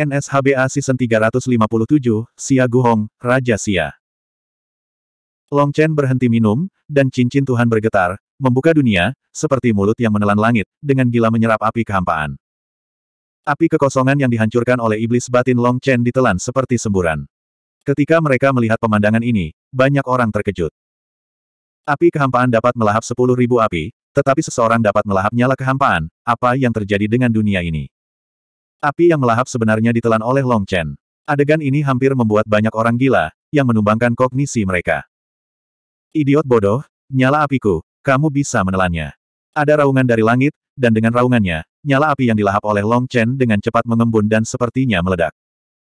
NSHBA Season 357, Xia Guhong, Raja Xia. Long Chen berhenti minum, dan cincin Tuhan bergetar, membuka dunia, seperti mulut yang menelan langit, dengan gila menyerap api kehampaan. Api kekosongan yang dihancurkan oleh iblis batin Long Chen ditelan seperti semburan. Ketika mereka melihat pemandangan ini, banyak orang terkejut. Api kehampaan dapat melahap 10.000 api, tetapi seseorang dapat melahap nyala kehampaan, apa yang terjadi dengan dunia ini? Api yang melahap sebenarnya ditelan oleh Long Chen. Adegan ini hampir membuat banyak orang gila, yang menumbangkan kognisi mereka. Idiot bodoh, nyala apiku, kamu bisa menelannya. Ada raungan dari langit, dan dengan raungannya, nyala api yang dilahap oleh Long Chen dengan cepat mengembun dan sepertinya meledak.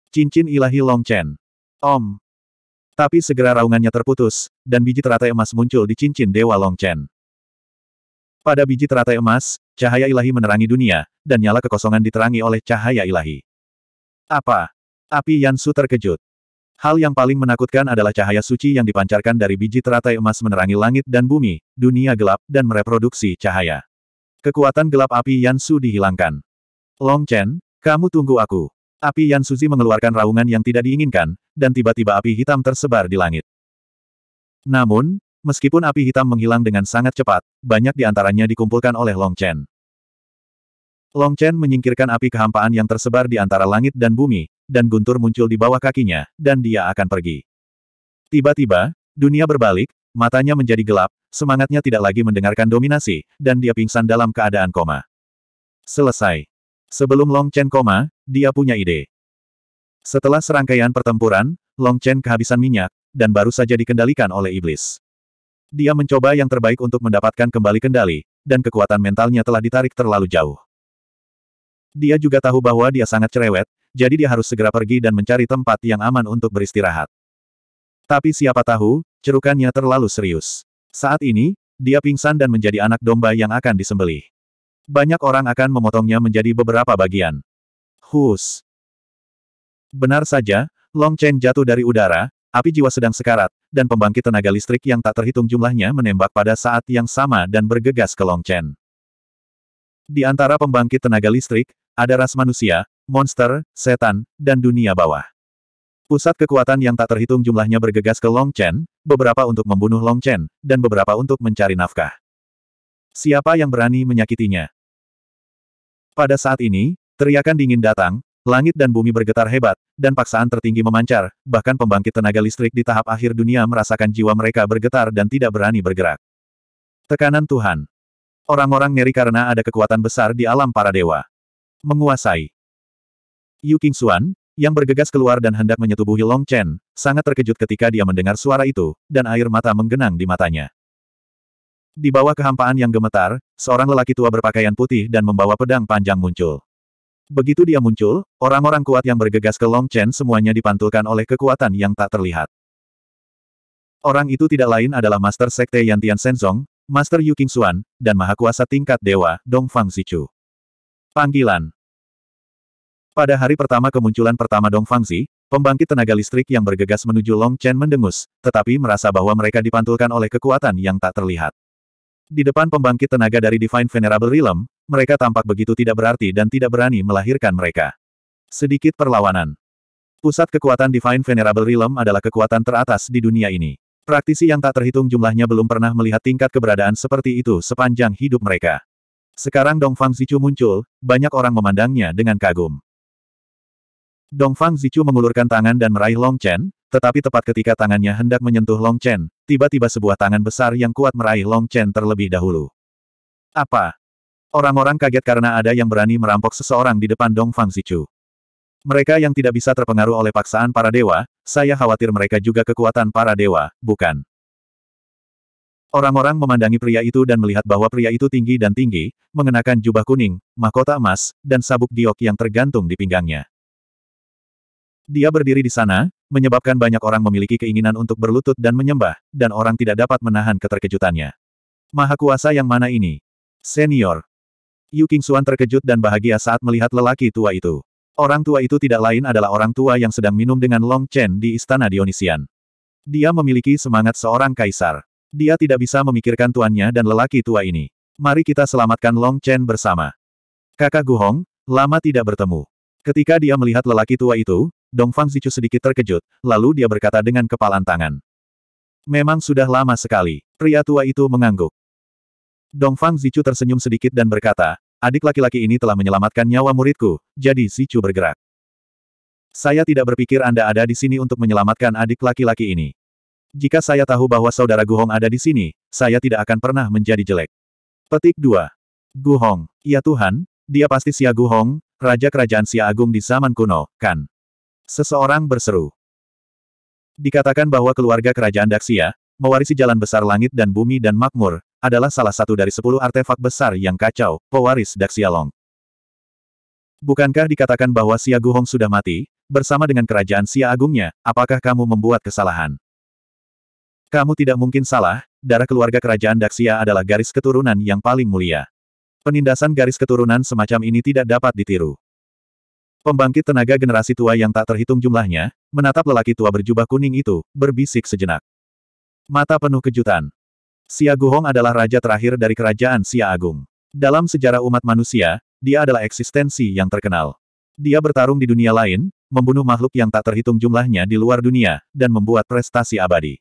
Cincin ilahi Long Chen. Om. Tapi segera raungannya terputus, dan biji teratai emas muncul di cincin Dewa Long Chen. Pada biji teratai emas, cahaya ilahi menerangi dunia, dan nyala kekosongan diterangi oleh cahaya ilahi. Apa? Api Yansu terkejut. Hal yang paling menakutkan adalah cahaya suci yang dipancarkan dari biji teratai emas menerangi langit dan bumi, dunia gelap, dan mereproduksi cahaya. Kekuatan gelap api Yansu dihilangkan. Long Chen, kamu tunggu aku. Api Yansuzi mengeluarkan raungan yang tidak diinginkan, dan tiba-tiba api hitam tersebar di langit. Namun, Meskipun api hitam menghilang dengan sangat cepat, banyak di antaranya dikumpulkan oleh Long Chen. Long Chen menyingkirkan api kehampaan yang tersebar di antara langit dan bumi, dan guntur muncul di bawah kakinya, dan dia akan pergi. Tiba-tiba, dunia berbalik, matanya menjadi gelap, semangatnya tidak lagi mendengarkan dominasi, dan dia pingsan dalam keadaan koma. Selesai. Sebelum Long Chen koma, dia punya ide. Setelah serangkaian pertempuran, Long Chen kehabisan minyak, dan baru saja dikendalikan oleh iblis. Dia mencoba yang terbaik untuk mendapatkan kembali kendali, dan kekuatan mentalnya telah ditarik terlalu jauh. Dia juga tahu bahwa dia sangat cerewet, jadi dia harus segera pergi dan mencari tempat yang aman untuk beristirahat. Tapi siapa tahu, cerukannya terlalu serius. Saat ini, dia pingsan dan menjadi anak domba yang akan disembelih. Banyak orang akan memotongnya menjadi beberapa bagian. Hus. Benar saja, Long Chen jatuh dari udara, Api jiwa sedang sekarat, dan pembangkit tenaga listrik yang tak terhitung jumlahnya menembak pada saat yang sama dan bergegas ke Long Chen. Di antara pembangkit tenaga listrik, ada ras manusia, monster, setan, dan dunia bawah. Pusat kekuatan yang tak terhitung jumlahnya bergegas ke Long Chen, beberapa untuk membunuh Long Chen, dan beberapa untuk mencari nafkah. Siapa yang berani menyakitinya? Pada saat ini, teriakan dingin datang, Langit dan bumi bergetar hebat, dan paksaan tertinggi memancar, bahkan pembangkit tenaga listrik di tahap akhir dunia merasakan jiwa mereka bergetar dan tidak berani bergerak. Tekanan Tuhan. Orang-orang ngeri karena ada kekuatan besar di alam para dewa. Menguasai. Yu Xuan, yang bergegas keluar dan hendak menyetubuhi Long Chen, sangat terkejut ketika dia mendengar suara itu, dan air mata menggenang di matanya. Di bawah kehampaan yang gemetar, seorang lelaki tua berpakaian putih dan membawa pedang panjang muncul. Begitu dia muncul, orang-orang kuat yang bergegas ke Long Chen semuanya dipantulkan oleh kekuatan yang tak terlihat. Orang itu tidak lain adalah Master Sekte Yan Tian Senzong, Master Yu King Xuan, dan Mahakuasa tingkat Dewa, Dongfang Zichu. Panggilan Pada hari pertama kemunculan pertama Dongfang Zi, pembangkit tenaga listrik yang bergegas menuju Long Chen mendengus, tetapi merasa bahwa mereka dipantulkan oleh kekuatan yang tak terlihat. Di depan pembangkit tenaga dari Divine Venerable Realm, mereka tampak begitu tidak berarti dan tidak berani melahirkan mereka. Sedikit perlawanan. Pusat kekuatan Divine Venerable Realm adalah kekuatan teratas di dunia ini. Praktisi yang tak terhitung jumlahnya belum pernah melihat tingkat keberadaan seperti itu sepanjang hidup mereka. Sekarang Dongfang Zichu muncul, banyak orang memandangnya dengan kagum. Dongfang Zichu mengulurkan tangan dan meraih Long Chen, tetapi tepat ketika tangannya hendak menyentuh Long Chen, tiba-tiba sebuah tangan besar yang kuat meraih Long Chen terlebih dahulu. Apa? Orang-orang kaget karena ada yang berani merampok seseorang di depan Dong Fang Zichu. Mereka yang tidak bisa terpengaruh oleh paksaan para dewa, saya khawatir mereka juga kekuatan para dewa, bukan? Orang-orang memandangi pria itu dan melihat bahwa pria itu tinggi dan tinggi, mengenakan jubah kuning, mahkota emas, dan sabuk giok yang tergantung di pinggangnya. Dia berdiri di sana, menyebabkan banyak orang memiliki keinginan untuk berlutut dan menyembah, dan orang tidak dapat menahan keterkejutannya. Maha kuasa yang mana ini? Senior, Yu King Xuan terkejut dan bahagia saat melihat lelaki tua itu. Orang tua itu tidak lain adalah orang tua yang sedang minum dengan Long Chen di Istana Dionisian. Dia memiliki semangat seorang kaisar. Dia tidak bisa memikirkan tuannya dan lelaki tua ini. Mari kita selamatkan Long Chen bersama. Kakak Gu Hong, lama tidak bertemu. Ketika dia melihat lelaki tua itu, Dongfang Zichu sedikit terkejut, lalu dia berkata dengan kepalan tangan. Memang sudah lama sekali. Pria tua itu mengangguk. Dongfang Zichu tersenyum sedikit dan berkata, adik laki-laki ini telah menyelamatkan nyawa muridku, jadi Zichu bergerak. Saya tidak berpikir Anda ada di sini untuk menyelamatkan adik laki-laki ini. Jika saya tahu bahwa saudara Guhong ada di sini, saya tidak akan pernah menjadi jelek. Petik 2. Guhong, ya Tuhan, dia pasti Xia Guhong, Raja Kerajaan Xia Agung di zaman kuno, kan? Seseorang berseru. Dikatakan bahwa keluarga kerajaan Daxia, mewarisi jalan besar langit dan bumi dan makmur, adalah salah satu dari sepuluh artefak besar yang kacau, pewaris Long. Bukankah dikatakan bahwa Xia Guhong sudah mati, bersama dengan kerajaan Xia Agungnya, apakah kamu membuat kesalahan? Kamu tidak mungkin salah, darah keluarga kerajaan Daxia adalah garis keturunan yang paling mulia. Penindasan garis keturunan semacam ini tidak dapat ditiru. Pembangkit tenaga generasi tua yang tak terhitung jumlahnya, menatap lelaki tua berjubah kuning itu, berbisik sejenak. Mata penuh kejutan. Xia Guhong adalah raja terakhir dari kerajaan Xia Agung. Dalam sejarah umat manusia, dia adalah eksistensi yang terkenal. Dia bertarung di dunia lain, membunuh makhluk yang tak terhitung jumlahnya di luar dunia, dan membuat prestasi abadi.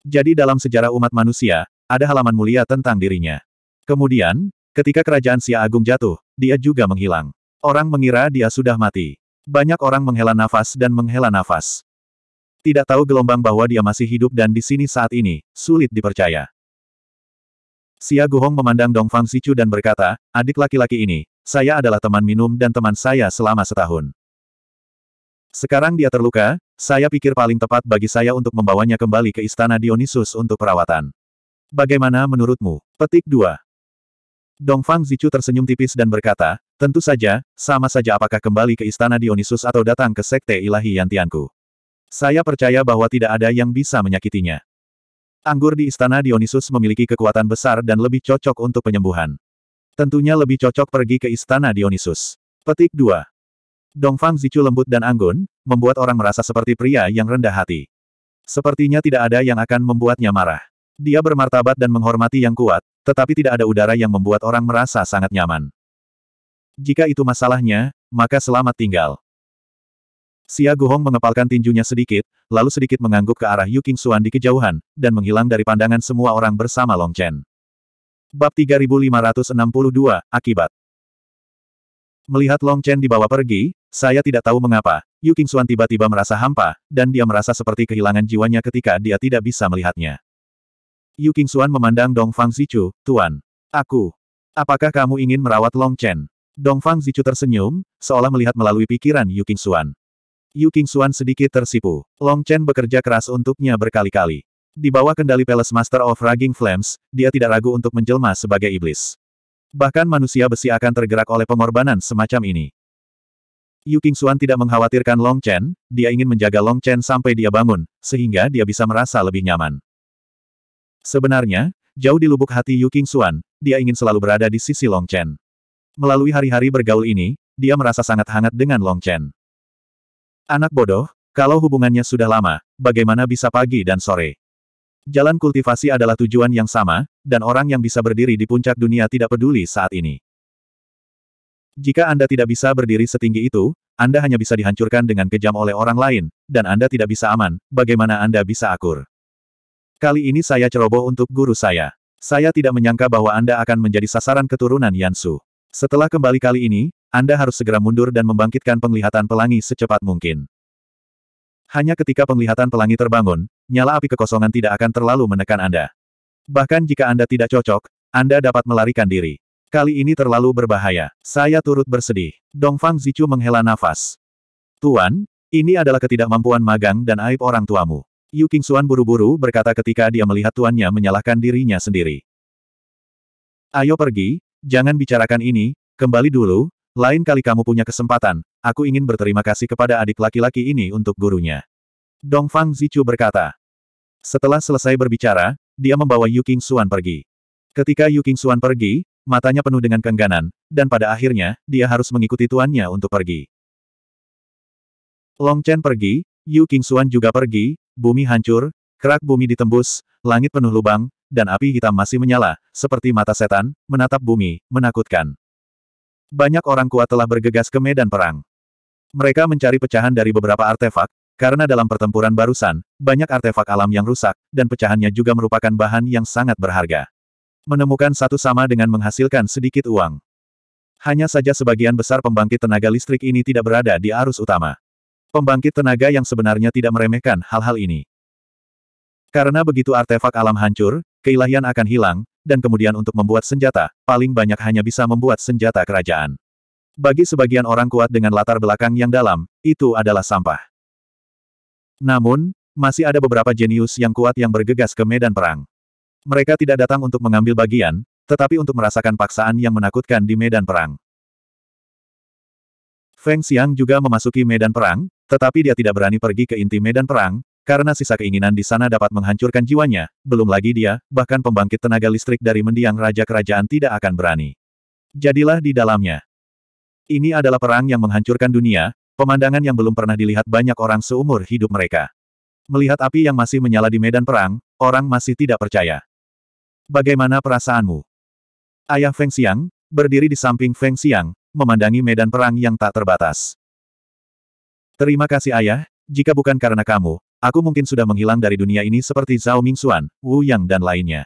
Jadi dalam sejarah umat manusia, ada halaman mulia tentang dirinya. Kemudian, ketika kerajaan Xia Agung jatuh, dia juga menghilang. Orang mengira dia sudah mati. Banyak orang menghela nafas dan menghela nafas. Tidak tahu gelombang bahwa dia masih hidup dan di sini saat ini, sulit dipercaya. Xia Guhong memandang Dong Fang Sichu dan berkata, adik laki-laki ini, saya adalah teman minum dan teman saya selama setahun. Sekarang dia terluka, saya pikir paling tepat bagi saya untuk membawanya kembali ke Istana Dionysus untuk perawatan. Bagaimana menurutmu? Petik 2. Dong Fang Zichu tersenyum tipis dan berkata, tentu saja, sama saja apakah kembali ke Istana Dionysus atau datang ke Sekte Ilahi Yantianku. Saya percaya bahwa tidak ada yang bisa menyakitinya. Anggur di istana Dionysus memiliki kekuatan besar dan lebih cocok untuk penyembuhan. Tentunya lebih cocok pergi ke istana Dionysus. Petik 2. Dongfang Zicu lembut dan anggun, membuat orang merasa seperti pria yang rendah hati. Sepertinya tidak ada yang akan membuatnya marah. Dia bermartabat dan menghormati yang kuat, tetapi tidak ada udara yang membuat orang merasa sangat nyaman. Jika itu masalahnya, maka selamat tinggal. Xia Guhong mengepalkan tinjunya sedikit, lalu sedikit mengangguk ke arah Yu Qingxuan di kejauhan, dan menghilang dari pandangan semua orang bersama Long Chen. Bab 3562, Akibat Melihat Long Chen dibawa pergi, saya tidak tahu mengapa, Yu Qingxuan tiba-tiba merasa hampa, dan dia merasa seperti kehilangan jiwanya ketika dia tidak bisa melihatnya. Yu Qingxuan memandang Dongfang Fang Zichu, Tuan. Aku. Apakah kamu ingin merawat Long Chen? Dong Fang Zichu tersenyum, seolah melihat melalui pikiran Yu Qingxuan. Yu Xuan sedikit tersipu. Long Chen bekerja keras untuknya berkali-kali. Di bawah kendali Palace Master of Raging Flames, dia tidak ragu untuk menjelma sebagai iblis. Bahkan manusia besi akan tergerak oleh pengorbanan semacam ini. Yu Xuan tidak mengkhawatirkan Long Chen, dia ingin menjaga Long Chen sampai dia bangun, sehingga dia bisa merasa lebih nyaman. Sebenarnya, jauh di lubuk hati Yu Xuan, dia ingin selalu berada di sisi Long Chen. Melalui hari-hari bergaul ini, dia merasa sangat hangat dengan Long Chen. Anak bodoh, kalau hubungannya sudah lama, bagaimana bisa pagi dan sore? Jalan kultivasi adalah tujuan yang sama, dan orang yang bisa berdiri di puncak dunia tidak peduli saat ini. Jika Anda tidak bisa berdiri setinggi itu, Anda hanya bisa dihancurkan dengan kejam oleh orang lain, dan Anda tidak bisa aman, bagaimana Anda bisa akur? Kali ini saya ceroboh untuk guru saya. Saya tidak menyangka bahwa Anda akan menjadi sasaran keturunan Yansu. Setelah kembali kali ini, anda harus segera mundur dan membangkitkan penglihatan pelangi secepat mungkin. Hanya ketika penglihatan pelangi terbangun, nyala api kekosongan tidak akan terlalu menekan Anda. Bahkan jika Anda tidak cocok, Anda dapat melarikan diri. Kali ini terlalu berbahaya. Saya turut bersedih. Dongfang Zichu menghela nafas. Tuan, ini adalah ketidakmampuan magang dan aib orang tuamu. Yu Qingxuan buru-buru berkata ketika dia melihat tuannya menyalahkan dirinya sendiri. Ayo pergi, jangan bicarakan ini, kembali dulu, lain kali kamu punya kesempatan, aku ingin berterima kasih kepada adik laki-laki ini untuk gurunya. Dong Dongfang Zichu berkata. Setelah selesai berbicara, dia membawa Yu King Xuan pergi. Ketika Yu King Xuan pergi, matanya penuh dengan kengganan, dan pada akhirnya, dia harus mengikuti tuannya untuk pergi. Long Chen pergi, Yu King Xuan juga pergi, bumi hancur, kerak bumi ditembus, langit penuh lubang, dan api hitam masih menyala, seperti mata setan, menatap bumi, menakutkan. Banyak orang kuat telah bergegas ke medan perang. Mereka mencari pecahan dari beberapa artefak, karena dalam pertempuran barusan, banyak artefak alam yang rusak, dan pecahannya juga merupakan bahan yang sangat berharga. Menemukan satu sama dengan menghasilkan sedikit uang. Hanya saja sebagian besar pembangkit tenaga listrik ini tidak berada di arus utama. Pembangkit tenaga yang sebenarnya tidak meremehkan hal-hal ini. Karena begitu artefak alam hancur, keilahian akan hilang, dan kemudian untuk membuat senjata, paling banyak hanya bisa membuat senjata kerajaan. Bagi sebagian orang kuat dengan latar belakang yang dalam, itu adalah sampah. Namun, masih ada beberapa jenius yang kuat yang bergegas ke medan perang. Mereka tidak datang untuk mengambil bagian, tetapi untuk merasakan paksaan yang menakutkan di medan perang. Feng Xiang juga memasuki medan perang, tetapi dia tidak berani pergi ke inti medan perang, karena sisa keinginan di sana dapat menghancurkan jiwanya, belum lagi dia, bahkan pembangkit tenaga listrik dari mendiang raja kerajaan tidak akan berani. Jadilah di dalamnya. Ini adalah perang yang menghancurkan dunia, pemandangan yang belum pernah dilihat banyak orang seumur hidup mereka. Melihat api yang masih menyala di medan perang, orang masih tidak percaya. Bagaimana perasaanmu? Ayah Feng Xiang, berdiri di samping Feng Xiang, memandangi medan perang yang tak terbatas. Terima kasih ayah, jika bukan karena kamu, Aku mungkin sudah menghilang dari dunia ini seperti Zhao Mingxuan, Wu Yang dan lainnya.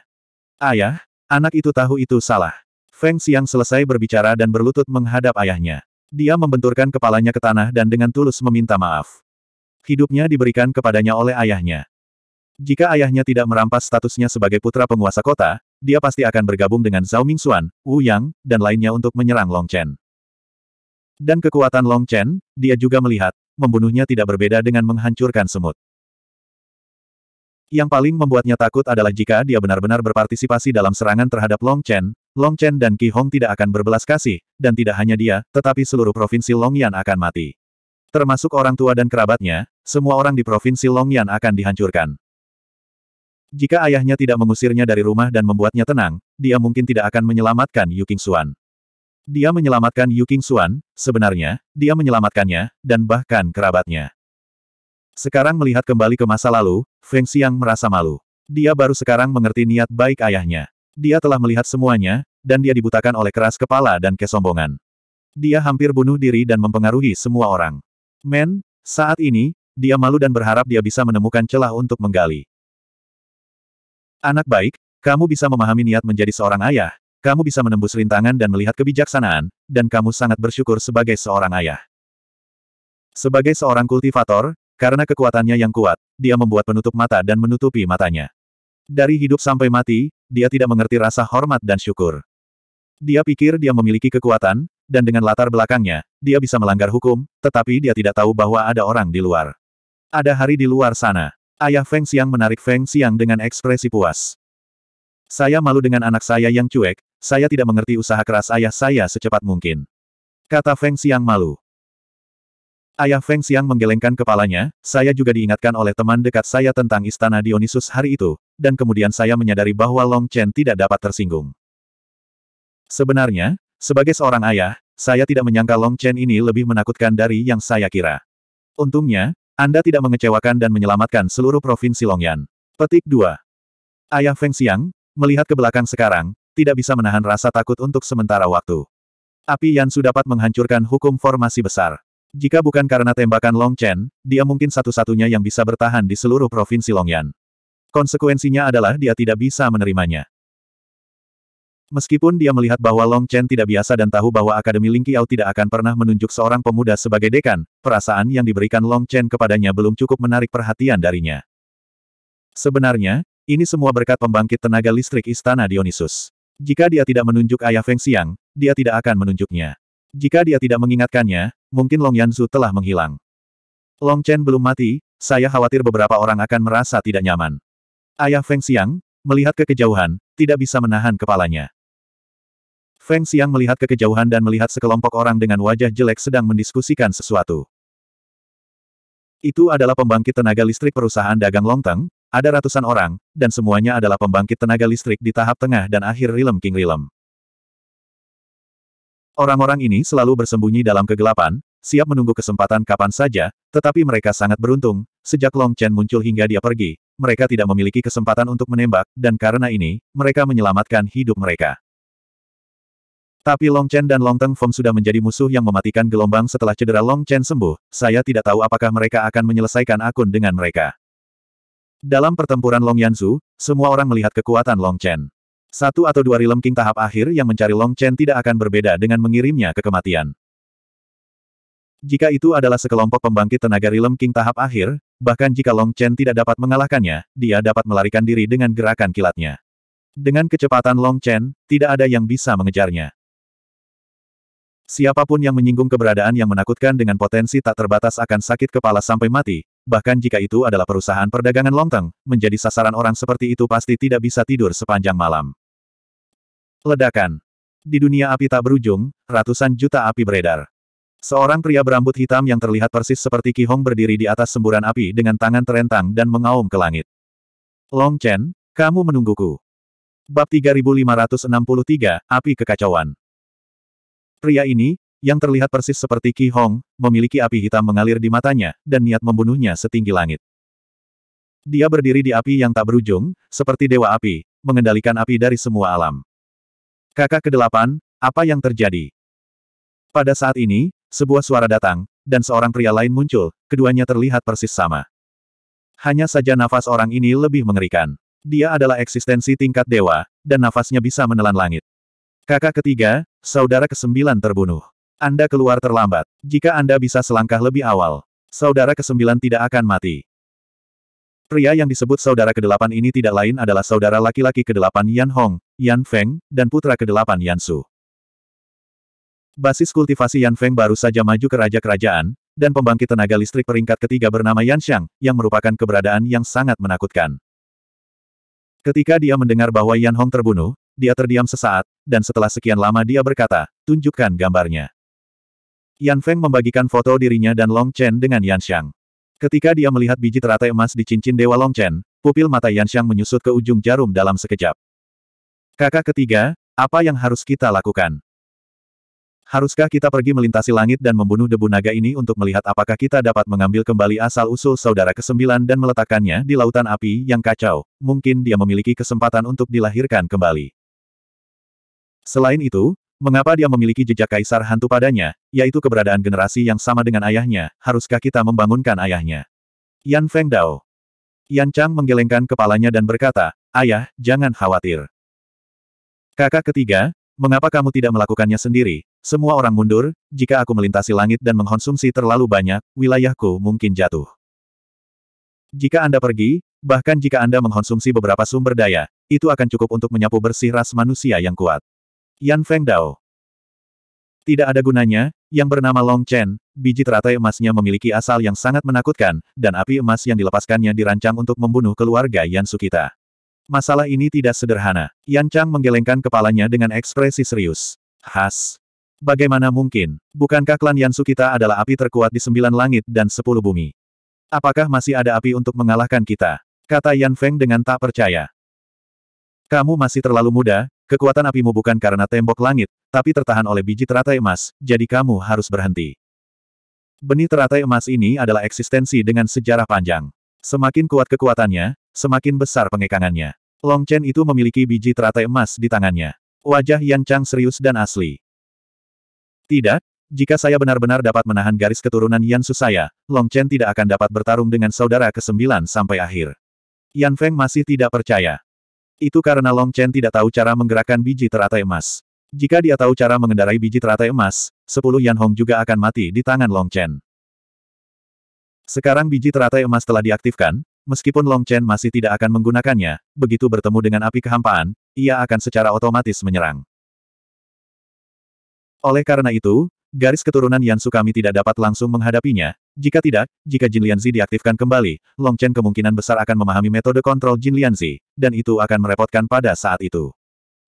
Ayah, anak itu tahu itu salah. Feng Xiang selesai berbicara dan berlutut menghadap ayahnya. Dia membenturkan kepalanya ke tanah dan dengan tulus meminta maaf. Hidupnya diberikan kepadanya oleh ayahnya. Jika ayahnya tidak merampas statusnya sebagai putra penguasa kota, dia pasti akan bergabung dengan Zhao Mingxuan, Wu Yang, dan lainnya untuk menyerang Long Chen. Dan kekuatan Long Chen, dia juga melihat, membunuhnya tidak berbeda dengan menghancurkan semut. Yang paling membuatnya takut adalah jika dia benar-benar berpartisipasi dalam serangan terhadap Long Chen, Long Chen dan Ki Hong tidak akan berbelas kasih, dan tidak hanya dia, tetapi seluruh provinsi Longyan akan mati. Termasuk orang tua dan kerabatnya, semua orang di provinsi Longyan akan dihancurkan. Jika ayahnya tidak mengusirnya dari rumah dan membuatnya tenang, dia mungkin tidak akan menyelamatkan Yu King Xuan. Dia menyelamatkan Yu King Xuan, sebenarnya, dia menyelamatkannya, dan bahkan kerabatnya. Sekarang melihat kembali ke masa lalu, Feng Xiang merasa malu. Dia baru sekarang mengerti niat baik ayahnya. Dia telah melihat semuanya, dan dia dibutakan oleh keras kepala dan kesombongan. Dia hampir bunuh diri dan mempengaruhi semua orang. Men, saat ini, dia malu dan berharap dia bisa menemukan celah untuk menggali. Anak baik, kamu bisa memahami niat menjadi seorang ayah, kamu bisa menembus rintangan dan melihat kebijaksanaan, dan kamu sangat bersyukur sebagai seorang ayah. Sebagai seorang kultivator, karena kekuatannya yang kuat, dia membuat penutup mata dan menutupi matanya. Dari hidup sampai mati, dia tidak mengerti rasa hormat dan syukur. Dia pikir dia memiliki kekuatan, dan dengan latar belakangnya, dia bisa melanggar hukum, tetapi dia tidak tahu bahwa ada orang di luar. Ada hari di luar sana. Ayah Feng Xiang menarik Feng Xiang dengan ekspresi puas. Saya malu dengan anak saya yang cuek, saya tidak mengerti usaha keras ayah saya secepat mungkin. Kata Feng Xiang malu. Ayah Feng Xiang menggelengkan kepalanya, saya juga diingatkan oleh teman dekat saya tentang istana Dionysus hari itu, dan kemudian saya menyadari bahwa Long Chen tidak dapat tersinggung. Sebenarnya, sebagai seorang ayah, saya tidak menyangka Long Chen ini lebih menakutkan dari yang saya kira. Untungnya, Anda tidak mengecewakan dan menyelamatkan seluruh provinsi Longyan. Petik 2. Ayah Feng Xiang, melihat ke belakang sekarang, tidak bisa menahan rasa takut untuk sementara waktu. Api Yan Su dapat menghancurkan hukum formasi besar. Jika bukan karena tembakan Long Chen, dia mungkin satu-satunya yang bisa bertahan di seluruh provinsi Longyan. Konsekuensinya adalah dia tidak bisa menerimanya. Meskipun dia melihat bahwa Long Chen tidak biasa dan tahu bahwa Akademi Lingqiao tidak akan pernah menunjuk seorang pemuda sebagai dekan, perasaan yang diberikan Long Chen kepadanya belum cukup menarik perhatian darinya. Sebenarnya, ini semua berkat pembangkit tenaga listrik Istana Dionysus. Jika dia tidak menunjuk ayah Feng Xiang, dia tidak akan menunjuknya. Jika dia tidak mengingatkannya, mungkin Long Yanzu telah menghilang. Long Chen belum mati, saya khawatir beberapa orang akan merasa tidak nyaman. Ayah Feng Xiang, melihat ke kejauhan, tidak bisa menahan kepalanya. Feng Xiang melihat ke kejauhan dan melihat sekelompok orang dengan wajah jelek sedang mendiskusikan sesuatu. Itu adalah pembangkit tenaga listrik perusahaan dagang Longteng, ada ratusan orang, dan semuanya adalah pembangkit tenaga listrik di tahap tengah dan akhir Rilem King Rilem. Orang-orang ini selalu bersembunyi dalam kegelapan, siap menunggu kesempatan kapan saja, tetapi mereka sangat beruntung, sejak Long Chen muncul hingga dia pergi, mereka tidak memiliki kesempatan untuk menembak, dan karena ini, mereka menyelamatkan hidup mereka. Tapi Long Chen dan Long Teng Feng sudah menjadi musuh yang mematikan gelombang setelah cedera Long Chen sembuh, saya tidak tahu apakah mereka akan menyelesaikan akun dengan mereka. Dalam pertempuran Long Yanzu, semua orang melihat kekuatan Long Chen. Satu atau dua rilem King tahap akhir yang mencari Long Chen tidak akan berbeda dengan mengirimnya ke kematian. Jika itu adalah sekelompok pembangkit tenaga rilem King tahap akhir, bahkan jika Long Chen tidak dapat mengalahkannya, dia dapat melarikan diri dengan gerakan kilatnya. Dengan kecepatan Long Chen, tidak ada yang bisa mengejarnya. Siapapun yang menyinggung keberadaan yang menakutkan dengan potensi tak terbatas akan sakit kepala sampai mati, bahkan jika itu adalah perusahaan perdagangan Longteng, menjadi sasaran orang seperti itu pasti tidak bisa tidur sepanjang malam. Ledakan. Di dunia api tak berujung, ratusan juta api beredar. Seorang pria berambut hitam yang terlihat persis seperti Ki Hong berdiri di atas semburan api dengan tangan terentang dan mengaum ke langit. Long Chen, kamu menungguku. Bab 3563, Api Kekacauan. Pria ini, yang terlihat persis seperti Ki Hong, memiliki api hitam mengalir di matanya, dan niat membunuhnya setinggi langit. Dia berdiri di api yang tak berujung, seperti dewa api, mengendalikan api dari semua alam. Kakak kedelapan, apa yang terjadi? Pada saat ini, sebuah suara datang, dan seorang pria lain muncul, keduanya terlihat persis sama. Hanya saja nafas orang ini lebih mengerikan. Dia adalah eksistensi tingkat dewa, dan nafasnya bisa menelan langit. Kakak ketiga, saudara kesembilan terbunuh. Anda keluar terlambat. Jika Anda bisa selangkah lebih awal, saudara kesembilan tidak akan mati. Pria yang disebut saudara kedelapan ini tidak lain adalah saudara laki-laki kedelapan Yan Hong, Yan Feng, dan putra kedelapan Yan Su. Basis kultivasi Yan Feng baru saja maju ke Raja Kerajaan, dan pembangkit tenaga listrik peringkat ketiga bernama Yan Xiang, yang merupakan keberadaan yang sangat menakutkan. Ketika dia mendengar bahwa Yan Hong terbunuh, dia terdiam sesaat, dan setelah sekian lama dia berkata, tunjukkan gambarnya. Yan Feng membagikan foto dirinya dan Long Chen dengan Yan Xiang. Ketika dia melihat biji teratai emas di cincin Dewa Longchen, pupil mata Yanxiang menyusut ke ujung jarum dalam sekejap. Kakak ketiga, apa yang harus kita lakukan? Haruskah kita pergi melintasi langit dan membunuh debu naga ini untuk melihat apakah kita dapat mengambil kembali asal-usul saudara kesembilan dan meletakkannya di lautan api yang kacau? Mungkin dia memiliki kesempatan untuk dilahirkan kembali. Selain itu, mengapa dia memiliki jejak kaisar hantu padanya, yaitu keberadaan generasi yang sama dengan ayahnya, haruskah kita membangunkan ayahnya? Yan Feng Dao. Yan Chang menggelengkan kepalanya dan berkata, Ayah, jangan khawatir. Kakak ketiga, mengapa kamu tidak melakukannya sendiri? Semua orang mundur, jika aku melintasi langit dan mengkonsumsi terlalu banyak, wilayahku mungkin jatuh. Jika Anda pergi, bahkan jika Anda mengkonsumsi beberapa sumber daya, itu akan cukup untuk menyapu bersih ras manusia yang kuat. Yan Feng Dao. Tidak ada gunanya, yang bernama Long Chen, biji teratai emasnya memiliki asal yang sangat menakutkan, dan api emas yang dilepaskannya dirancang untuk membunuh keluarga Yan Sukita. Masalah ini tidak sederhana. Yan Chang menggelengkan kepalanya dengan ekspresi serius. Has, Bagaimana mungkin? Bukankah klan Yan Sukita adalah api terkuat di sembilan langit dan sepuluh bumi? Apakah masih ada api untuk mengalahkan kita? Kata Yan Feng dengan tak percaya. Kamu masih terlalu muda, kekuatan apimu bukan karena tembok langit, tapi tertahan oleh biji teratai emas, jadi kamu harus berhenti. Benih teratai emas ini adalah eksistensi dengan sejarah panjang. Semakin kuat kekuatannya, semakin besar pengekangannya. Long Chen itu memiliki biji teratai emas di tangannya. Wajah Yan Chang serius dan asli. Tidak, jika saya benar-benar dapat menahan garis keturunan Yan Su saya, Long Chen tidak akan dapat bertarung dengan saudara ke-9 sampai akhir. Yan Feng masih tidak percaya. Itu karena Long Chen tidak tahu cara menggerakkan biji teratai emas. Jika dia tahu cara mengendarai biji teratai emas, sepuluh Yan Hong juga akan mati di tangan Long Chen. Sekarang biji teratai emas telah diaktifkan, meskipun Long Chen masih tidak akan menggunakannya, begitu bertemu dengan api kehampaan, ia akan secara otomatis menyerang. Oleh karena itu, garis keturunan Yan Su kami tidak dapat langsung menghadapinya, jika tidak, jika Jin Lianzi diaktifkan kembali, Long Chen kemungkinan besar akan memahami metode kontrol Jin Lianzi, dan itu akan merepotkan pada saat itu.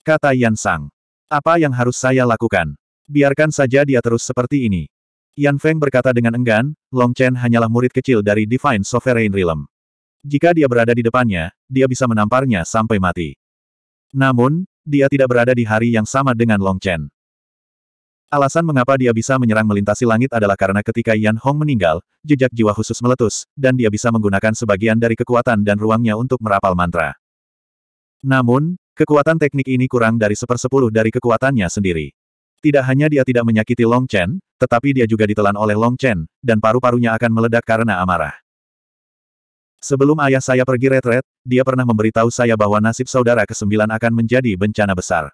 Kata Yan Sang. Apa yang harus saya lakukan? Biarkan saja dia terus seperti ini. Yan Feng berkata dengan enggan, Long Chen hanyalah murid kecil dari Divine Sovereign Realm. Jika dia berada di depannya, dia bisa menamparnya sampai mati. Namun, dia tidak berada di hari yang sama dengan Long Chen. Alasan mengapa dia bisa menyerang melintasi langit adalah karena ketika Yan Hong meninggal, jejak jiwa khusus meletus, dan dia bisa menggunakan sebagian dari kekuatan dan ruangnya untuk merapal mantra. Namun, Kekuatan teknik ini kurang dari sepersepuluh dari kekuatannya sendiri. Tidak hanya dia tidak menyakiti Long Chen, tetapi dia juga ditelan oleh Long Chen, dan paru-parunya akan meledak karena amarah. Sebelum ayah saya pergi retret, dia pernah memberitahu saya bahwa nasib saudara kesembilan akan menjadi bencana besar.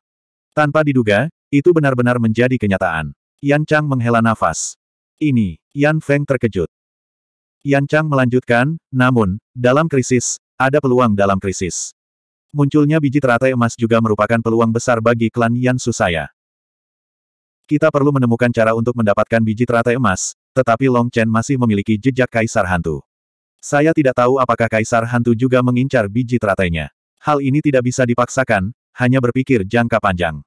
Tanpa diduga, itu benar-benar menjadi kenyataan. Yan Chang menghela nafas. Ini, Yan Feng terkejut. Yan Chang melanjutkan, namun, dalam krisis, ada peluang dalam krisis. Munculnya biji teratai emas juga merupakan peluang besar bagi klan Yan Susaya. Kita perlu menemukan cara untuk mendapatkan biji teratai emas, tetapi Long Chen masih memiliki jejak Kaisar Hantu. Saya tidak tahu apakah Kaisar Hantu juga mengincar biji teratainya. Hal ini tidak bisa dipaksakan, hanya berpikir jangka panjang.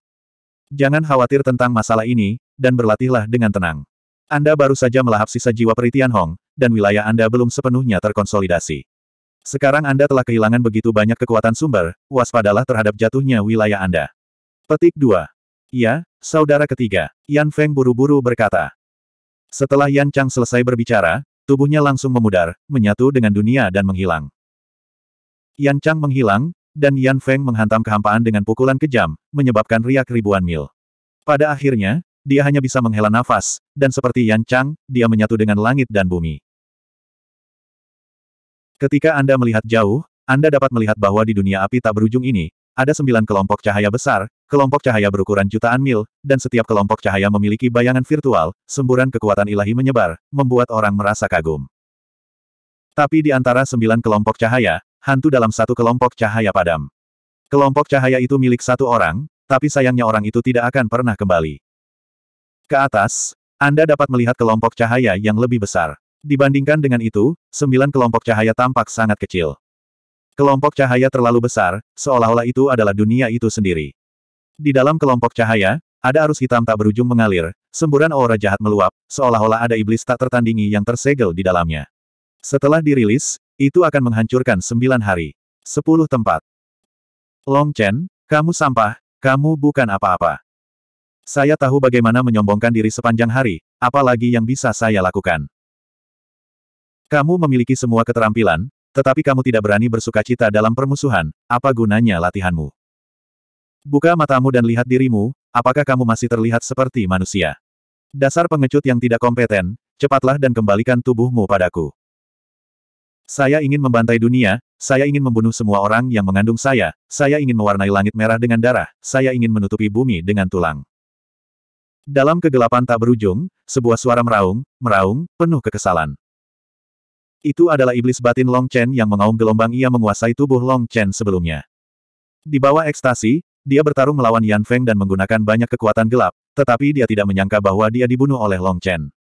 Jangan khawatir tentang masalah ini, dan berlatihlah dengan tenang. Anda baru saja melahap sisa jiwa Peritian Hong, dan wilayah Anda belum sepenuhnya terkonsolidasi. Sekarang Anda telah kehilangan begitu banyak kekuatan sumber, waspadalah terhadap jatuhnya wilayah Anda. Petik 2. Ya, saudara ketiga, Yan Feng buru-buru berkata. Setelah Yan Chang selesai berbicara, tubuhnya langsung memudar, menyatu dengan dunia dan menghilang. Yan Chang menghilang, dan Yan Feng menghantam kehampaan dengan pukulan kejam, menyebabkan riak ribuan mil. Pada akhirnya, dia hanya bisa menghela nafas, dan seperti Yan Chang, dia menyatu dengan langit dan bumi. Ketika Anda melihat jauh, Anda dapat melihat bahwa di dunia api tak berujung ini, ada sembilan kelompok cahaya besar, kelompok cahaya berukuran jutaan mil, dan setiap kelompok cahaya memiliki bayangan virtual, semburan kekuatan ilahi menyebar, membuat orang merasa kagum. Tapi di antara sembilan kelompok cahaya, hantu dalam satu kelompok cahaya padam. Kelompok cahaya itu milik satu orang, tapi sayangnya orang itu tidak akan pernah kembali. Ke atas, Anda dapat melihat kelompok cahaya yang lebih besar. Dibandingkan dengan itu, sembilan kelompok cahaya tampak sangat kecil. Kelompok cahaya terlalu besar, seolah-olah itu adalah dunia itu sendiri. Di dalam kelompok cahaya, ada arus hitam tak berujung mengalir, semburan aura jahat meluap, seolah-olah ada iblis tak tertandingi yang tersegel di dalamnya. Setelah dirilis, itu akan menghancurkan sembilan hari. Sepuluh tempat. Long Chen, kamu sampah, kamu bukan apa-apa. Saya tahu bagaimana menyombongkan diri sepanjang hari, apalagi yang bisa saya lakukan. Kamu memiliki semua keterampilan, tetapi kamu tidak berani bersuka cita dalam permusuhan, apa gunanya latihanmu? Buka matamu dan lihat dirimu, apakah kamu masih terlihat seperti manusia? Dasar pengecut yang tidak kompeten, cepatlah dan kembalikan tubuhmu padaku. Saya ingin membantai dunia, saya ingin membunuh semua orang yang mengandung saya, saya ingin mewarnai langit merah dengan darah, saya ingin menutupi bumi dengan tulang. Dalam kegelapan tak berujung, sebuah suara meraung, meraung, penuh kekesalan. Itu adalah iblis batin Long Chen yang mengaum gelombang ia menguasai tubuh Long Chen sebelumnya. Di bawah ekstasi, dia bertarung melawan Yan Feng dan menggunakan banyak kekuatan gelap, tetapi dia tidak menyangka bahwa dia dibunuh oleh Long Chen.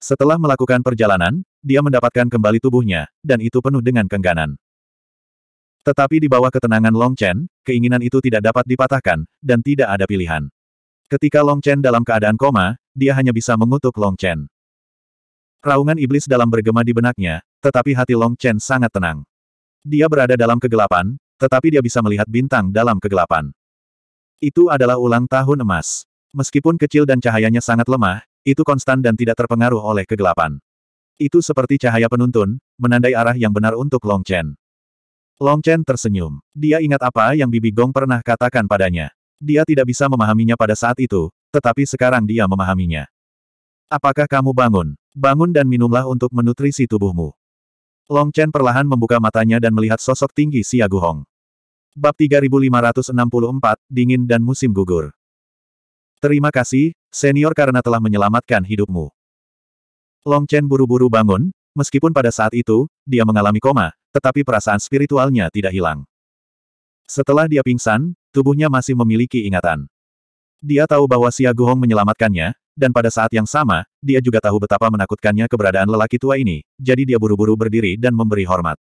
Setelah melakukan perjalanan, dia mendapatkan kembali tubuhnya, dan itu penuh dengan kengganan. Tetapi di bawah ketenangan Long Chen, keinginan itu tidak dapat dipatahkan, dan tidak ada pilihan. Ketika Long Chen dalam keadaan koma, dia hanya bisa mengutuk Long Chen. Raungan iblis dalam bergema di benaknya, tetapi hati Long Chen sangat tenang. Dia berada dalam kegelapan, tetapi dia bisa melihat bintang dalam kegelapan. Itu adalah ulang tahun emas. Meskipun kecil dan cahayanya sangat lemah, itu konstan dan tidak terpengaruh oleh kegelapan. Itu seperti cahaya penuntun, menandai arah yang benar untuk Long Chen. Long Chen tersenyum. Dia ingat apa yang Bibi Gong pernah katakan padanya. Dia tidak bisa memahaminya pada saat itu, tetapi sekarang dia memahaminya. Apakah kamu bangun? Bangun dan minumlah untuk menutrisi tubuhmu. Long Chen perlahan membuka matanya dan melihat sosok tinggi Xia Guhong. Bab 3564, Dingin dan Musim Gugur. Terima kasih, senior karena telah menyelamatkan hidupmu. Long Chen buru-buru bangun, meskipun pada saat itu, dia mengalami koma, tetapi perasaan spiritualnya tidak hilang. Setelah dia pingsan, tubuhnya masih memiliki ingatan. Dia tahu bahwa Xia Guhong menyelamatkannya, dan pada saat yang sama, dia juga tahu betapa menakutkannya keberadaan lelaki tua ini, jadi dia buru-buru berdiri dan memberi hormat.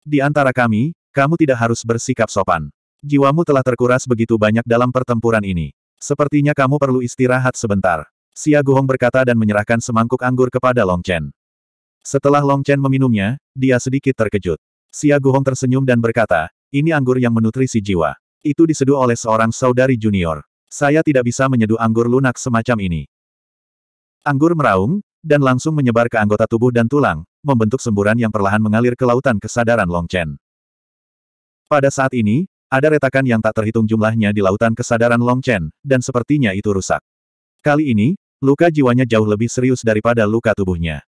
Di antara kami, kamu tidak harus bersikap sopan. Jiwamu telah terkuras begitu banyak dalam pertempuran ini. Sepertinya kamu perlu istirahat sebentar. Xia Guhong berkata dan menyerahkan semangkuk anggur kepada Long Chen. Setelah Long Chen meminumnya, dia sedikit terkejut. Xia Guhong tersenyum dan berkata, ini anggur yang menutrisi jiwa. Itu diseduh oleh seorang saudari junior. Saya tidak bisa menyeduh anggur lunak semacam ini. Anggur meraung, dan langsung menyebar ke anggota tubuh dan tulang, membentuk semburan yang perlahan mengalir ke lautan kesadaran Long Chen. Pada saat ini, ada retakan yang tak terhitung jumlahnya di lautan kesadaran Long Chen dan sepertinya itu rusak. Kali ini, luka jiwanya jauh lebih serius daripada luka tubuhnya.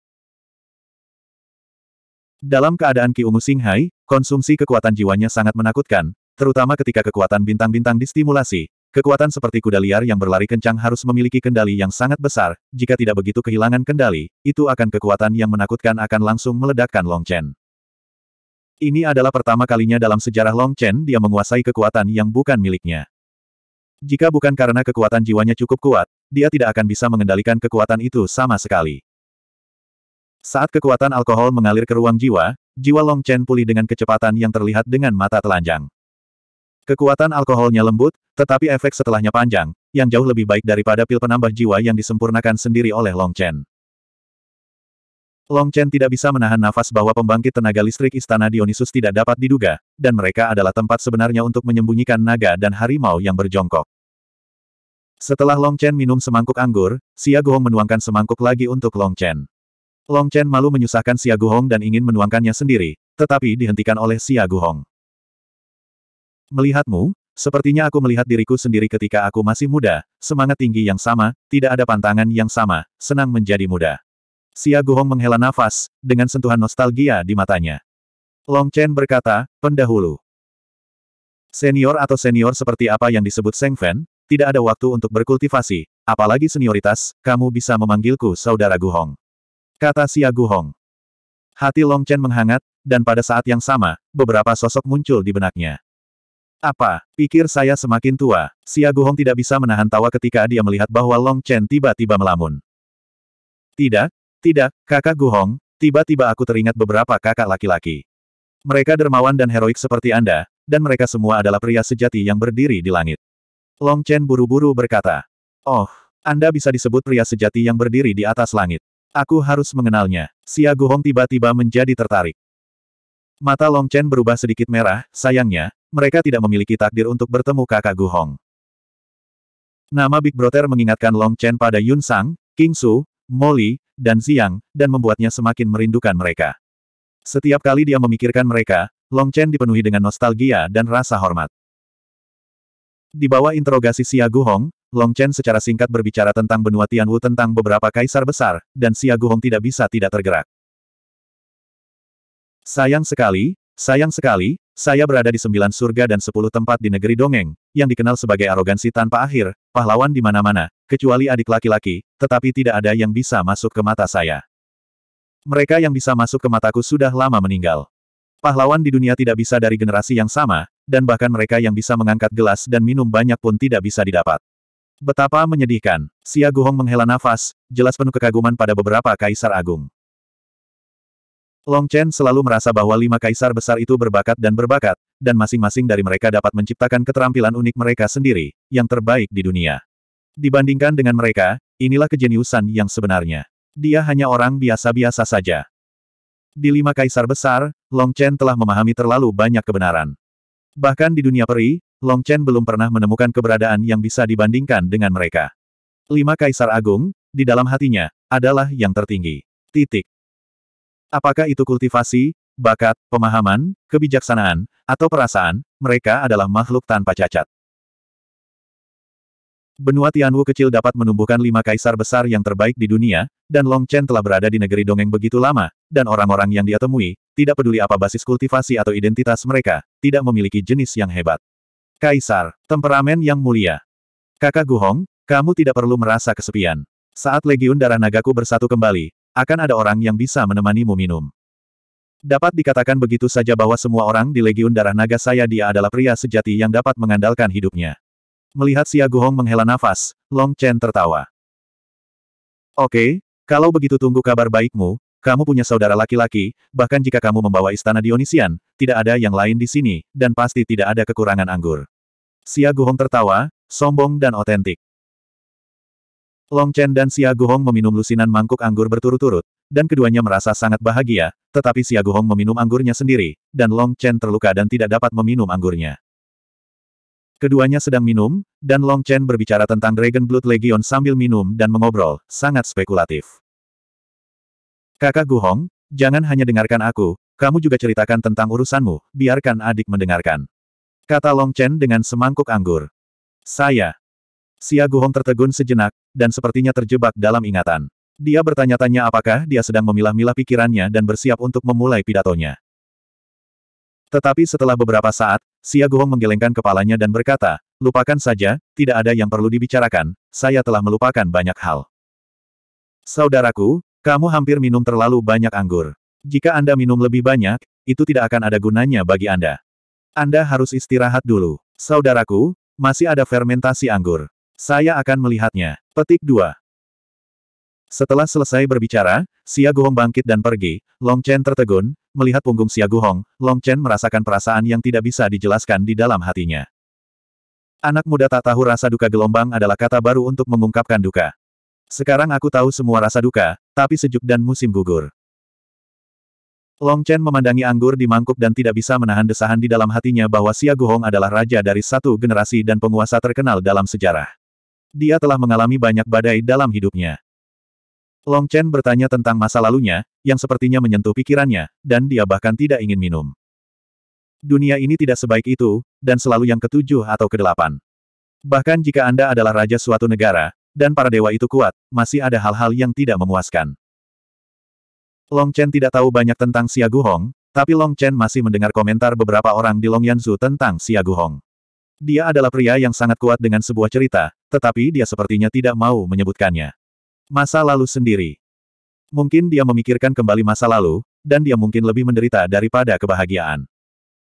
Dalam keadaan Ki Ungu Singhai, konsumsi kekuatan jiwanya sangat menakutkan, terutama ketika kekuatan bintang-bintang distimulasi, Kekuatan seperti kuda liar yang berlari kencang harus memiliki kendali yang sangat besar, jika tidak begitu kehilangan kendali, itu akan kekuatan yang menakutkan akan langsung meledakkan Long Chen. Ini adalah pertama kalinya dalam sejarah Long Chen dia menguasai kekuatan yang bukan miliknya. Jika bukan karena kekuatan jiwanya cukup kuat, dia tidak akan bisa mengendalikan kekuatan itu sama sekali. Saat kekuatan alkohol mengalir ke ruang jiwa, jiwa Long Chen pulih dengan kecepatan yang terlihat dengan mata telanjang. Kekuatan alkoholnya lembut, tetapi efek setelahnya panjang, yang jauh lebih baik daripada pil penambah jiwa yang disempurnakan sendiri oleh Long Chen. Long Chen tidak bisa menahan nafas bahwa pembangkit tenaga listrik istana Dionysus tidak dapat diduga, dan mereka adalah tempat sebenarnya untuk menyembunyikan naga dan harimau yang berjongkok. Setelah Long Chen minum semangkuk anggur, Xia Guhong menuangkan semangkuk lagi untuk Long Chen. Long Chen malu menyusahkan Xia Guhong dan ingin menuangkannya sendiri, tetapi dihentikan oleh Xia Guhong. Melihatmu, sepertinya aku melihat diriku sendiri ketika aku masih muda, semangat tinggi yang sama, tidak ada pantangan yang sama, senang menjadi muda. Xia Guhong menghela nafas, dengan sentuhan nostalgia di matanya. Long Chen berkata, pendahulu. Senior atau senior seperti apa yang disebut Seng Fen, tidak ada waktu untuk berkultivasi, apalagi senioritas, kamu bisa memanggilku saudara Guhong. Kata Xia Guhong. Hati Long Chen menghangat, dan pada saat yang sama, beberapa sosok muncul di benaknya. Apa? Pikir saya semakin tua. Xia Guhong tidak bisa menahan tawa ketika dia melihat bahwa Long Chen tiba-tiba melamun. Tidak, tidak, kakak Guhong, tiba-tiba aku teringat beberapa kakak laki-laki. Mereka dermawan dan heroik seperti Anda, dan mereka semua adalah pria sejati yang berdiri di langit. Long Chen buru-buru berkata, Oh, Anda bisa disebut pria sejati yang berdiri di atas langit. Aku harus mengenalnya. Xia Guhong tiba-tiba menjadi tertarik. Mata Long Chen berubah sedikit merah, sayangnya, mereka tidak memiliki takdir untuk bertemu kakak Gu Hong. Nama Big Brother mengingatkan Long Chen pada Yun Sang, King Su, Molly, dan Xiang, dan membuatnya semakin merindukan mereka. Setiap kali dia memikirkan mereka, Long Chen dipenuhi dengan nostalgia dan rasa hormat. Di bawah interogasi Xia Hong, Long Chen secara singkat berbicara tentang benua Tianwu tentang beberapa kaisar besar, dan Xia Hong tidak bisa tidak tergerak. Sayang sekali, sayang sekali, saya berada di sembilan surga dan sepuluh tempat di negeri dongeng, yang dikenal sebagai arogansi tanpa akhir, pahlawan di mana-mana, kecuali adik laki-laki, tetapi tidak ada yang bisa masuk ke mata saya. Mereka yang bisa masuk ke mataku sudah lama meninggal. Pahlawan di dunia tidak bisa dari generasi yang sama, dan bahkan mereka yang bisa mengangkat gelas dan minum banyak pun tidak bisa didapat. Betapa menyedihkan, Xia Guhong menghela nafas, jelas penuh kekaguman pada beberapa kaisar agung. Long Chen selalu merasa bahwa lima kaisar besar itu berbakat dan berbakat, dan masing-masing dari mereka dapat menciptakan keterampilan unik mereka sendiri, yang terbaik di dunia. Dibandingkan dengan mereka, inilah kejeniusan yang sebenarnya. Dia hanya orang biasa-biasa saja. Di lima kaisar besar, Long Chen telah memahami terlalu banyak kebenaran. Bahkan di dunia peri, Long Chen belum pernah menemukan keberadaan yang bisa dibandingkan dengan mereka. Lima kaisar agung, di dalam hatinya, adalah yang tertinggi. Titik. Apakah itu kultivasi, bakat, pemahaman, kebijaksanaan, atau perasaan, mereka adalah makhluk tanpa cacat. Benua Tianwu kecil dapat menumbuhkan lima kaisar besar yang terbaik di dunia, dan Long Chen telah berada di negeri dongeng begitu lama, dan orang-orang yang dia temui, tidak peduli apa basis kultivasi atau identitas mereka, tidak memiliki jenis yang hebat. Kaisar, temperamen yang mulia. Kakak Gu Hong, kamu tidak perlu merasa kesepian. Saat Legiun Darah Nagaku bersatu kembali, akan ada orang yang bisa menemanimu minum. Dapat dikatakan begitu saja bahwa semua orang di Legiun Darah Naga saya dia adalah pria sejati yang dapat mengandalkan hidupnya. Melihat Xia Guhong menghela nafas, Long Chen tertawa. Oke, kalau begitu tunggu kabar baikmu, kamu punya saudara laki-laki, bahkan jika kamu membawa istana Dionisian, tidak ada yang lain di sini, dan pasti tidak ada kekurangan anggur. Xia Guhong tertawa, sombong dan otentik. Long Chen dan Xia Guhong meminum lusinan mangkuk anggur berturut-turut, dan keduanya merasa sangat bahagia, tetapi Xia Guhong meminum anggurnya sendiri, dan Long Chen terluka dan tidak dapat meminum anggurnya. Keduanya sedang minum, dan Long Chen berbicara tentang Dragon Blood Legion sambil minum dan mengobrol, sangat spekulatif. Kakak Guhong, jangan hanya dengarkan aku, kamu juga ceritakan tentang urusanmu, biarkan adik mendengarkan. Kata Long Chen dengan semangkuk anggur. Saya, Xia Guhong tertegun sejenak, dan sepertinya terjebak dalam ingatan. Dia bertanya-tanya apakah dia sedang memilah-milah pikirannya dan bersiap untuk memulai pidatonya. Tetapi setelah beberapa saat, Xia Guhong menggelengkan kepalanya dan berkata, lupakan saja, tidak ada yang perlu dibicarakan, saya telah melupakan banyak hal. Saudaraku, kamu hampir minum terlalu banyak anggur. Jika Anda minum lebih banyak, itu tidak akan ada gunanya bagi Anda. Anda harus istirahat dulu. Saudaraku, masih ada fermentasi anggur. Saya akan melihatnya. Petik 2. Setelah selesai berbicara, Xia Guhong bangkit dan pergi, Long Chen tertegun, melihat punggung Xia Guhong, Long Chen merasakan perasaan yang tidak bisa dijelaskan di dalam hatinya. Anak muda tak tahu rasa duka gelombang adalah kata baru untuk mengungkapkan duka. Sekarang aku tahu semua rasa duka, tapi sejuk dan musim gugur. Long Chen memandangi anggur di mangkuk dan tidak bisa menahan desahan di dalam hatinya bahwa Xia Guhong adalah raja dari satu generasi dan penguasa terkenal dalam sejarah. Dia telah mengalami banyak badai dalam hidupnya. Long Chen bertanya tentang masa lalunya, yang sepertinya menyentuh pikirannya, dan dia bahkan tidak ingin minum. Dunia ini tidak sebaik itu, dan selalu yang ketujuh atau kedelapan. Bahkan jika Anda adalah raja suatu negara, dan para dewa itu kuat, masih ada hal-hal yang tidak memuaskan. Long Chen tidak tahu banyak tentang Xia Guhong, tapi Long Chen masih mendengar komentar beberapa orang di Long Yanzu tentang Xia Guhong. Dia adalah pria yang sangat kuat dengan sebuah cerita, tetapi dia sepertinya tidak mau menyebutkannya. Masa lalu sendiri. Mungkin dia memikirkan kembali masa lalu, dan dia mungkin lebih menderita daripada kebahagiaan.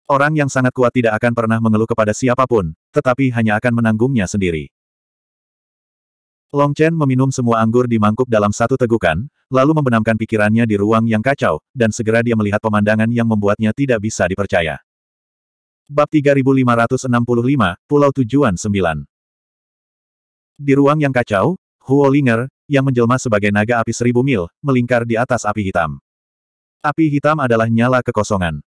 Orang yang sangat kuat tidak akan pernah mengeluh kepada siapapun, tetapi hanya akan menanggungnya sendiri. Long Chen meminum semua anggur di mangkuk dalam satu tegukan, lalu membenamkan pikirannya di ruang yang kacau, dan segera dia melihat pemandangan yang membuatnya tidak bisa dipercaya. Bab 3565, Pulau Tujuan 9 di ruang yang kacau, Huo Linger, yang menjelma sebagai naga api seribu mil, melingkar di atas api hitam. Api hitam adalah nyala kekosongan.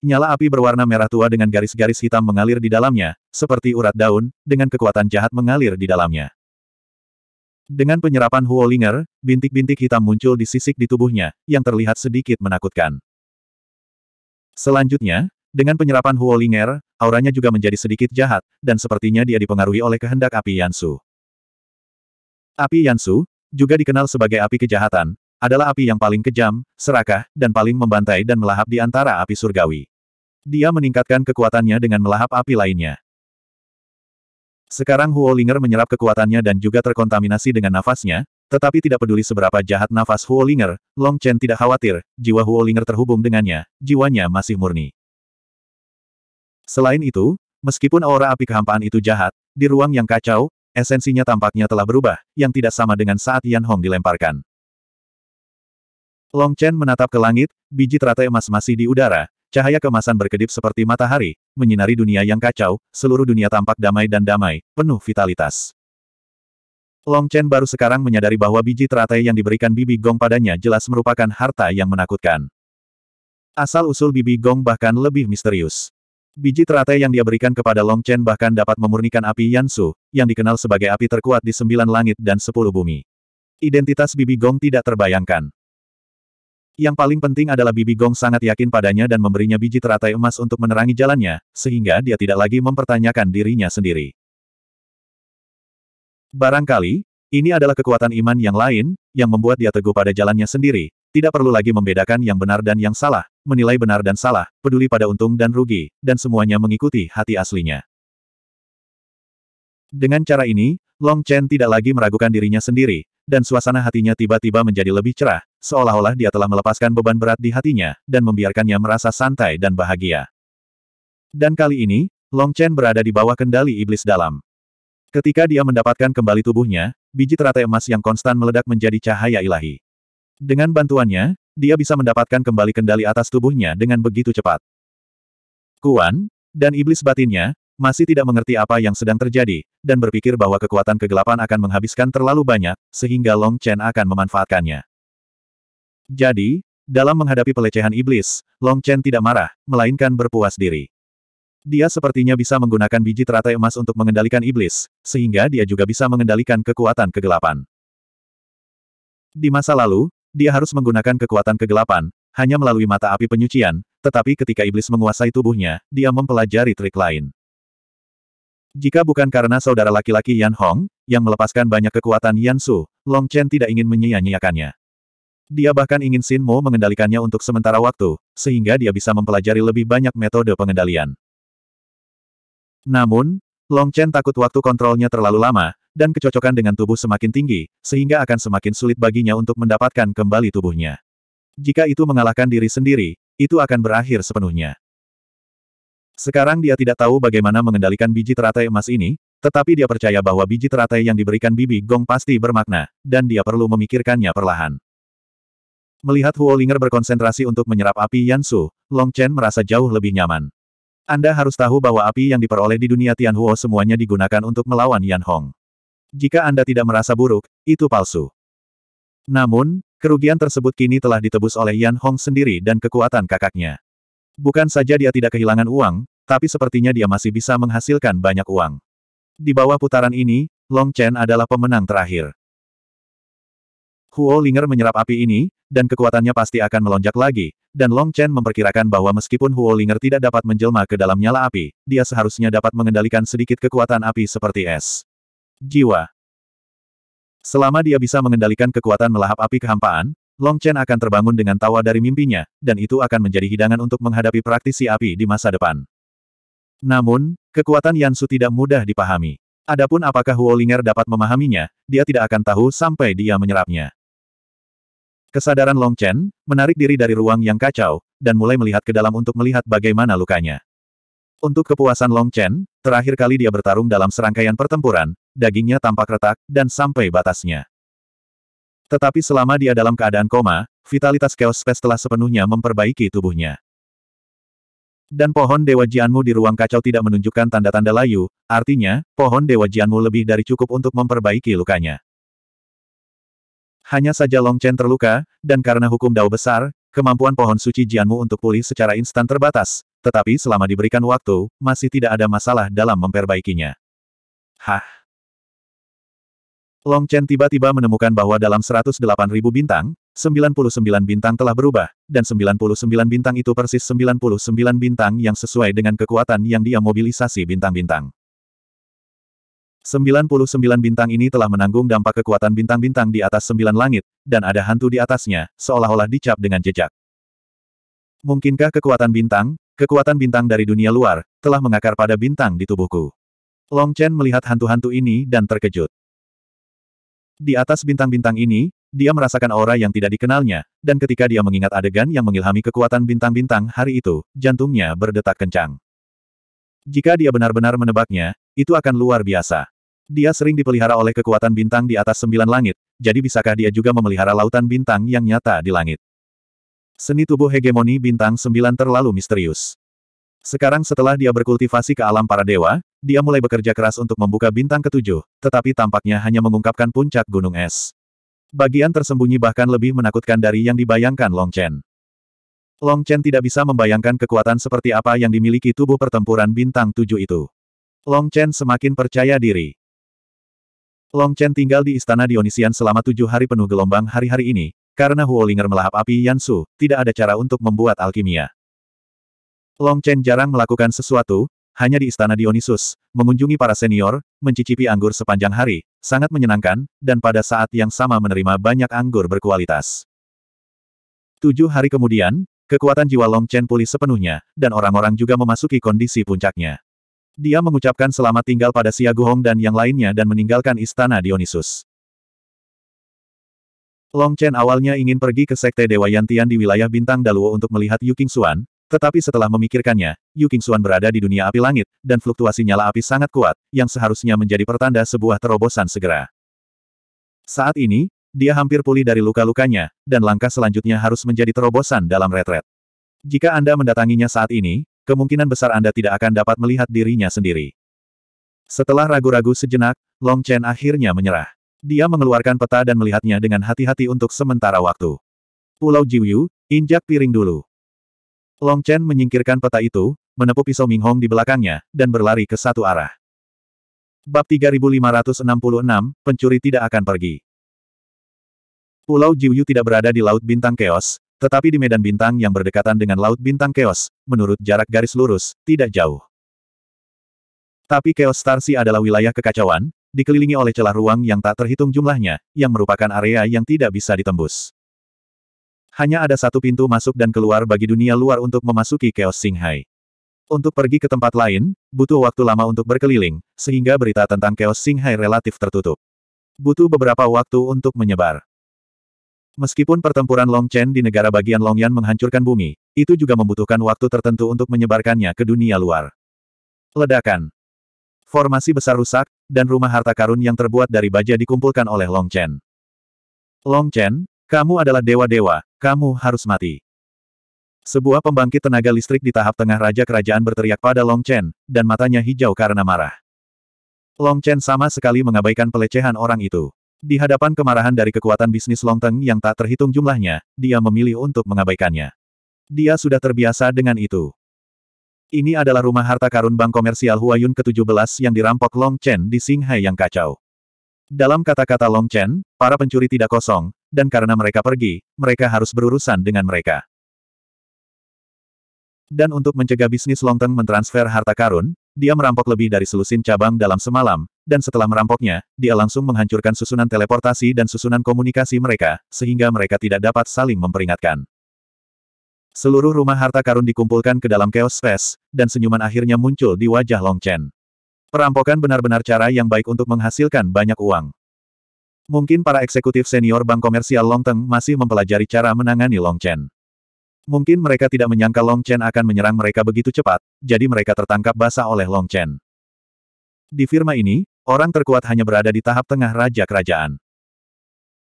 Nyala api berwarna merah tua dengan garis-garis hitam mengalir di dalamnya, seperti urat daun, dengan kekuatan jahat mengalir di dalamnya. Dengan penyerapan Huo Linger, bintik-bintik hitam muncul di sisik di tubuhnya, yang terlihat sedikit menakutkan. Selanjutnya, dengan penyerapan Huo Linger, auranya juga menjadi sedikit jahat, dan sepertinya dia dipengaruhi oleh kehendak api Yansu. Api Yansu, juga dikenal sebagai api kejahatan, adalah api yang paling kejam, serakah, dan paling membantai dan melahap di antara api surgawi. Dia meningkatkan kekuatannya dengan melahap api lainnya. Sekarang Huo Ling'er menyerap kekuatannya dan juga terkontaminasi dengan nafasnya, tetapi tidak peduli seberapa jahat nafas Huo Ling'er, Long Chen tidak khawatir, jiwa Huo Ling'er terhubung dengannya, jiwanya masih murni. Selain itu, meskipun aura api kehampaan itu jahat, di ruang yang kacau, esensinya tampaknya telah berubah, yang tidak sama dengan saat Yan Hong dilemparkan. Long Chen menatap ke langit, biji teratai emas masih di udara, cahaya kemasan berkedip seperti matahari, menyinari dunia yang kacau, seluruh dunia tampak damai dan damai, penuh vitalitas. Long Chen baru sekarang menyadari bahwa biji teratai yang diberikan Bibi Gong padanya jelas merupakan harta yang menakutkan. Asal-usul Bibi Gong bahkan lebih misterius. Biji teratai yang dia berikan kepada Long Chen bahkan dapat memurnikan api Yansu, yang dikenal sebagai api terkuat di sembilan langit dan sepuluh bumi. Identitas Bibi Gong tidak terbayangkan. Yang paling penting adalah Bibi Gong sangat yakin padanya dan memberinya biji teratai emas untuk menerangi jalannya, sehingga dia tidak lagi mempertanyakan dirinya sendiri. Barangkali, ini adalah kekuatan iman yang lain, yang membuat dia teguh pada jalannya sendiri, tidak perlu lagi membedakan yang benar dan yang salah, menilai benar dan salah, peduli pada untung dan rugi, dan semuanya mengikuti hati aslinya. Dengan cara ini, Long Chen tidak lagi meragukan dirinya sendiri, dan suasana hatinya tiba-tiba menjadi lebih cerah, seolah-olah dia telah melepaskan beban berat di hatinya, dan membiarkannya merasa santai dan bahagia. Dan kali ini, Long Chen berada di bawah kendali iblis dalam. Ketika dia mendapatkan kembali tubuhnya, biji teratai emas yang konstan meledak menjadi cahaya ilahi. Dengan bantuannya, dia bisa mendapatkan kembali kendali atas tubuhnya dengan begitu cepat. Kuan, dan iblis batinnya, masih tidak mengerti apa yang sedang terjadi, dan berpikir bahwa kekuatan kegelapan akan menghabiskan terlalu banyak, sehingga Long Chen akan memanfaatkannya. Jadi, dalam menghadapi pelecehan iblis, Long Chen tidak marah, melainkan berpuas diri. Dia sepertinya bisa menggunakan biji teratai emas untuk mengendalikan iblis, sehingga dia juga bisa mengendalikan kekuatan kegelapan. Di masa lalu, dia harus menggunakan kekuatan kegelapan, hanya melalui mata api penyucian, tetapi ketika iblis menguasai tubuhnya, dia mempelajari trik lain. Jika bukan karena saudara laki-laki Yan Hong, yang melepaskan banyak kekuatan Yan Su, Long Chen tidak ingin menyia-nyiakannya. Dia bahkan ingin Sin Mo mengendalikannya untuk sementara waktu, sehingga dia bisa mempelajari lebih banyak metode pengendalian. Namun, Long Chen takut waktu kontrolnya terlalu lama, dan kecocokan dengan tubuh semakin tinggi, sehingga akan semakin sulit baginya untuk mendapatkan kembali tubuhnya. Jika itu mengalahkan diri sendiri, itu akan berakhir sepenuhnya. Sekarang dia tidak tahu bagaimana mengendalikan biji teratai emas ini, tetapi dia percaya bahwa biji teratai yang diberikan Bibi Gong pasti bermakna, dan dia perlu memikirkannya perlahan. Melihat Huo Ling'er berkonsentrasi untuk menyerap api Yansu, Long Chen merasa jauh lebih nyaman. Anda harus tahu bahwa api yang diperoleh di dunia Tian Huo semuanya digunakan untuk melawan Yan Hong. Jika Anda tidak merasa buruk, itu palsu. Namun, kerugian tersebut kini telah ditebus oleh Yan Hong sendiri dan kekuatan kakaknya. Bukan saja dia tidak kehilangan uang, tapi sepertinya dia masih bisa menghasilkan banyak uang. Di bawah putaran ini, Long Chen adalah pemenang terakhir. Huo Linger menyerap api ini, dan kekuatannya pasti akan melonjak lagi, dan Long Chen memperkirakan bahwa meskipun Huo Linger tidak dapat menjelma ke dalam nyala api, dia seharusnya dapat mengendalikan sedikit kekuatan api seperti es. Jiwa. Selama dia bisa mengendalikan kekuatan melahap api kehampaan, Long Chen akan terbangun dengan tawa dari mimpinya, dan itu akan menjadi hidangan untuk menghadapi praktisi api di masa depan. Namun, kekuatan Yansu tidak mudah dipahami. Adapun apakah Huo Linger dapat memahaminya, dia tidak akan tahu sampai dia menyerapnya. Kesadaran Long Chen, menarik diri dari ruang yang kacau, dan mulai melihat ke dalam untuk melihat bagaimana lukanya. Untuk kepuasan Long Chen, terakhir kali dia bertarung dalam serangkaian pertempuran, dagingnya tampak retak, dan sampai batasnya. Tetapi selama dia dalam keadaan koma, vitalitas Chaos Space telah sepenuhnya memperbaiki tubuhnya. Dan pohon Dewa Jianmu di ruang kacau tidak menunjukkan tanda-tanda layu, artinya, pohon Dewa Jianmu lebih dari cukup untuk memperbaiki lukanya. Hanya saja Long Chen terluka, dan karena hukum dao besar, kemampuan pohon suci Jianmu untuk pulih secara instan terbatas, tetapi selama diberikan waktu, masih tidak ada masalah dalam memperbaikinya. Hah? Long Chen tiba-tiba menemukan bahwa dalam 108.000 bintang, 99 bintang telah berubah, dan 99 bintang itu persis 99 bintang yang sesuai dengan kekuatan yang dia mobilisasi bintang-bintang. 99 bintang ini telah menanggung dampak kekuatan bintang-bintang di atas sembilan langit, dan ada hantu di atasnya, seolah-olah dicap dengan jejak. Mungkinkah kekuatan bintang, kekuatan bintang dari dunia luar, telah mengakar pada bintang di tubuhku? Long Chen melihat hantu-hantu ini dan terkejut. Di atas bintang-bintang ini, dia merasakan aura yang tidak dikenalnya, dan ketika dia mengingat adegan yang mengilhami kekuatan bintang-bintang hari itu, jantungnya berdetak kencang. Jika dia benar-benar menebaknya, itu akan luar biasa. Dia sering dipelihara oleh kekuatan bintang di atas sembilan langit, jadi bisakah dia juga memelihara lautan bintang yang nyata di langit? Seni tubuh hegemoni bintang sembilan terlalu misterius. Sekarang setelah dia berkultivasi ke alam para dewa, dia mulai bekerja keras untuk membuka bintang ketujuh, tetapi tampaknya hanya mengungkapkan puncak gunung es. Bagian tersembunyi bahkan lebih menakutkan dari yang dibayangkan Long Chen. Long Chen tidak bisa membayangkan kekuatan seperti apa yang dimiliki tubuh pertempuran bintang tujuh itu. Long Chen semakin percaya diri. Long Chen tinggal di Istana Dionisian selama tujuh hari penuh gelombang hari-hari ini, karena Huolinger melahap api Yansu, tidak ada cara untuk membuat alkimia. Long Chen jarang melakukan sesuatu, hanya di istana Dionysus, mengunjungi para senior, mencicipi anggur sepanjang hari, sangat menyenangkan, dan pada saat yang sama menerima banyak anggur berkualitas. Tujuh hari kemudian, kekuatan jiwa Long Chen pulih sepenuhnya, dan orang-orang juga memasuki kondisi puncaknya. Dia mengucapkan selamat tinggal pada Xia Guhong dan yang lainnya dan meninggalkan istana Dionysus. Long Chen awalnya ingin pergi ke Sekte Dewa Yantian di wilayah Bintang Daluo untuk melihat Yu Xuan. Tetapi setelah memikirkannya, Yu Qingxuan berada di dunia api langit, dan fluktuasi nyala api sangat kuat, yang seharusnya menjadi pertanda sebuah terobosan segera. Saat ini, dia hampir pulih dari luka-lukanya, dan langkah selanjutnya harus menjadi terobosan dalam retret. Jika Anda mendatanginya saat ini, kemungkinan besar Anda tidak akan dapat melihat dirinya sendiri. Setelah ragu-ragu sejenak, Long Chen akhirnya menyerah. Dia mengeluarkan peta dan melihatnya dengan hati-hati untuk sementara waktu. Pulau Jiuyu, injak piring dulu. Long Chen menyingkirkan peta itu, menepuk pisau Ming Hong di belakangnya, dan berlari ke satu arah. Bab 3566, pencuri tidak akan pergi. Pulau Jiuyu tidak berada di Laut Bintang Keos, tetapi di medan bintang yang berdekatan dengan Laut Bintang Keos, menurut jarak garis lurus, tidak jauh. Tapi Keos Starsi adalah wilayah kekacauan, dikelilingi oleh celah ruang yang tak terhitung jumlahnya, yang merupakan area yang tidak bisa ditembus. Hanya ada satu pintu masuk dan keluar bagi dunia luar untuk memasuki Chaos Shanghai. Untuk pergi ke tempat lain, butuh waktu lama untuk berkeliling, sehingga berita tentang Chaos Shanghai relatif tertutup. Butuh beberapa waktu untuk menyebar. Meskipun pertempuran Long Chen di negara bagian Longyan menghancurkan bumi, itu juga membutuhkan waktu tertentu untuk menyebarkannya ke dunia luar. Ledakan. Formasi besar rusak, dan rumah harta karun yang terbuat dari baja dikumpulkan oleh Long Chen. Long Chen, kamu adalah dewa-dewa, kamu harus mati. Sebuah pembangkit tenaga listrik di tahap tengah Raja Kerajaan berteriak pada Long Chen, dan matanya hijau karena marah. Long Chen sama sekali mengabaikan pelecehan orang itu. Di hadapan kemarahan dari kekuatan bisnis Long Teng yang tak terhitung jumlahnya, dia memilih untuk mengabaikannya. Dia sudah terbiasa dengan itu. Ini adalah rumah harta karun bank komersial Huayun ke-17 yang dirampok Long Chen di Singhai yang kacau. Dalam kata-kata Long Chen, para pencuri tidak kosong, dan karena mereka pergi, mereka harus berurusan dengan mereka. Dan untuk mencegah bisnis Longteng mentransfer harta karun, dia merampok lebih dari selusin cabang dalam semalam, dan setelah merampoknya, dia langsung menghancurkan susunan teleportasi dan susunan komunikasi mereka, sehingga mereka tidak dapat saling memperingatkan. Seluruh rumah harta karun dikumpulkan ke dalam chaos space, dan senyuman akhirnya muncul di wajah Long Chen. Perampokan benar-benar cara yang baik untuk menghasilkan banyak uang. Mungkin para eksekutif senior bank komersial Longteng masih mempelajari cara menangani Long Chen. Mungkin mereka tidak menyangka Long Chen akan menyerang mereka begitu cepat, jadi mereka tertangkap basah oleh Long Chen. Di firma ini, orang terkuat hanya berada di tahap tengah raja kerajaan.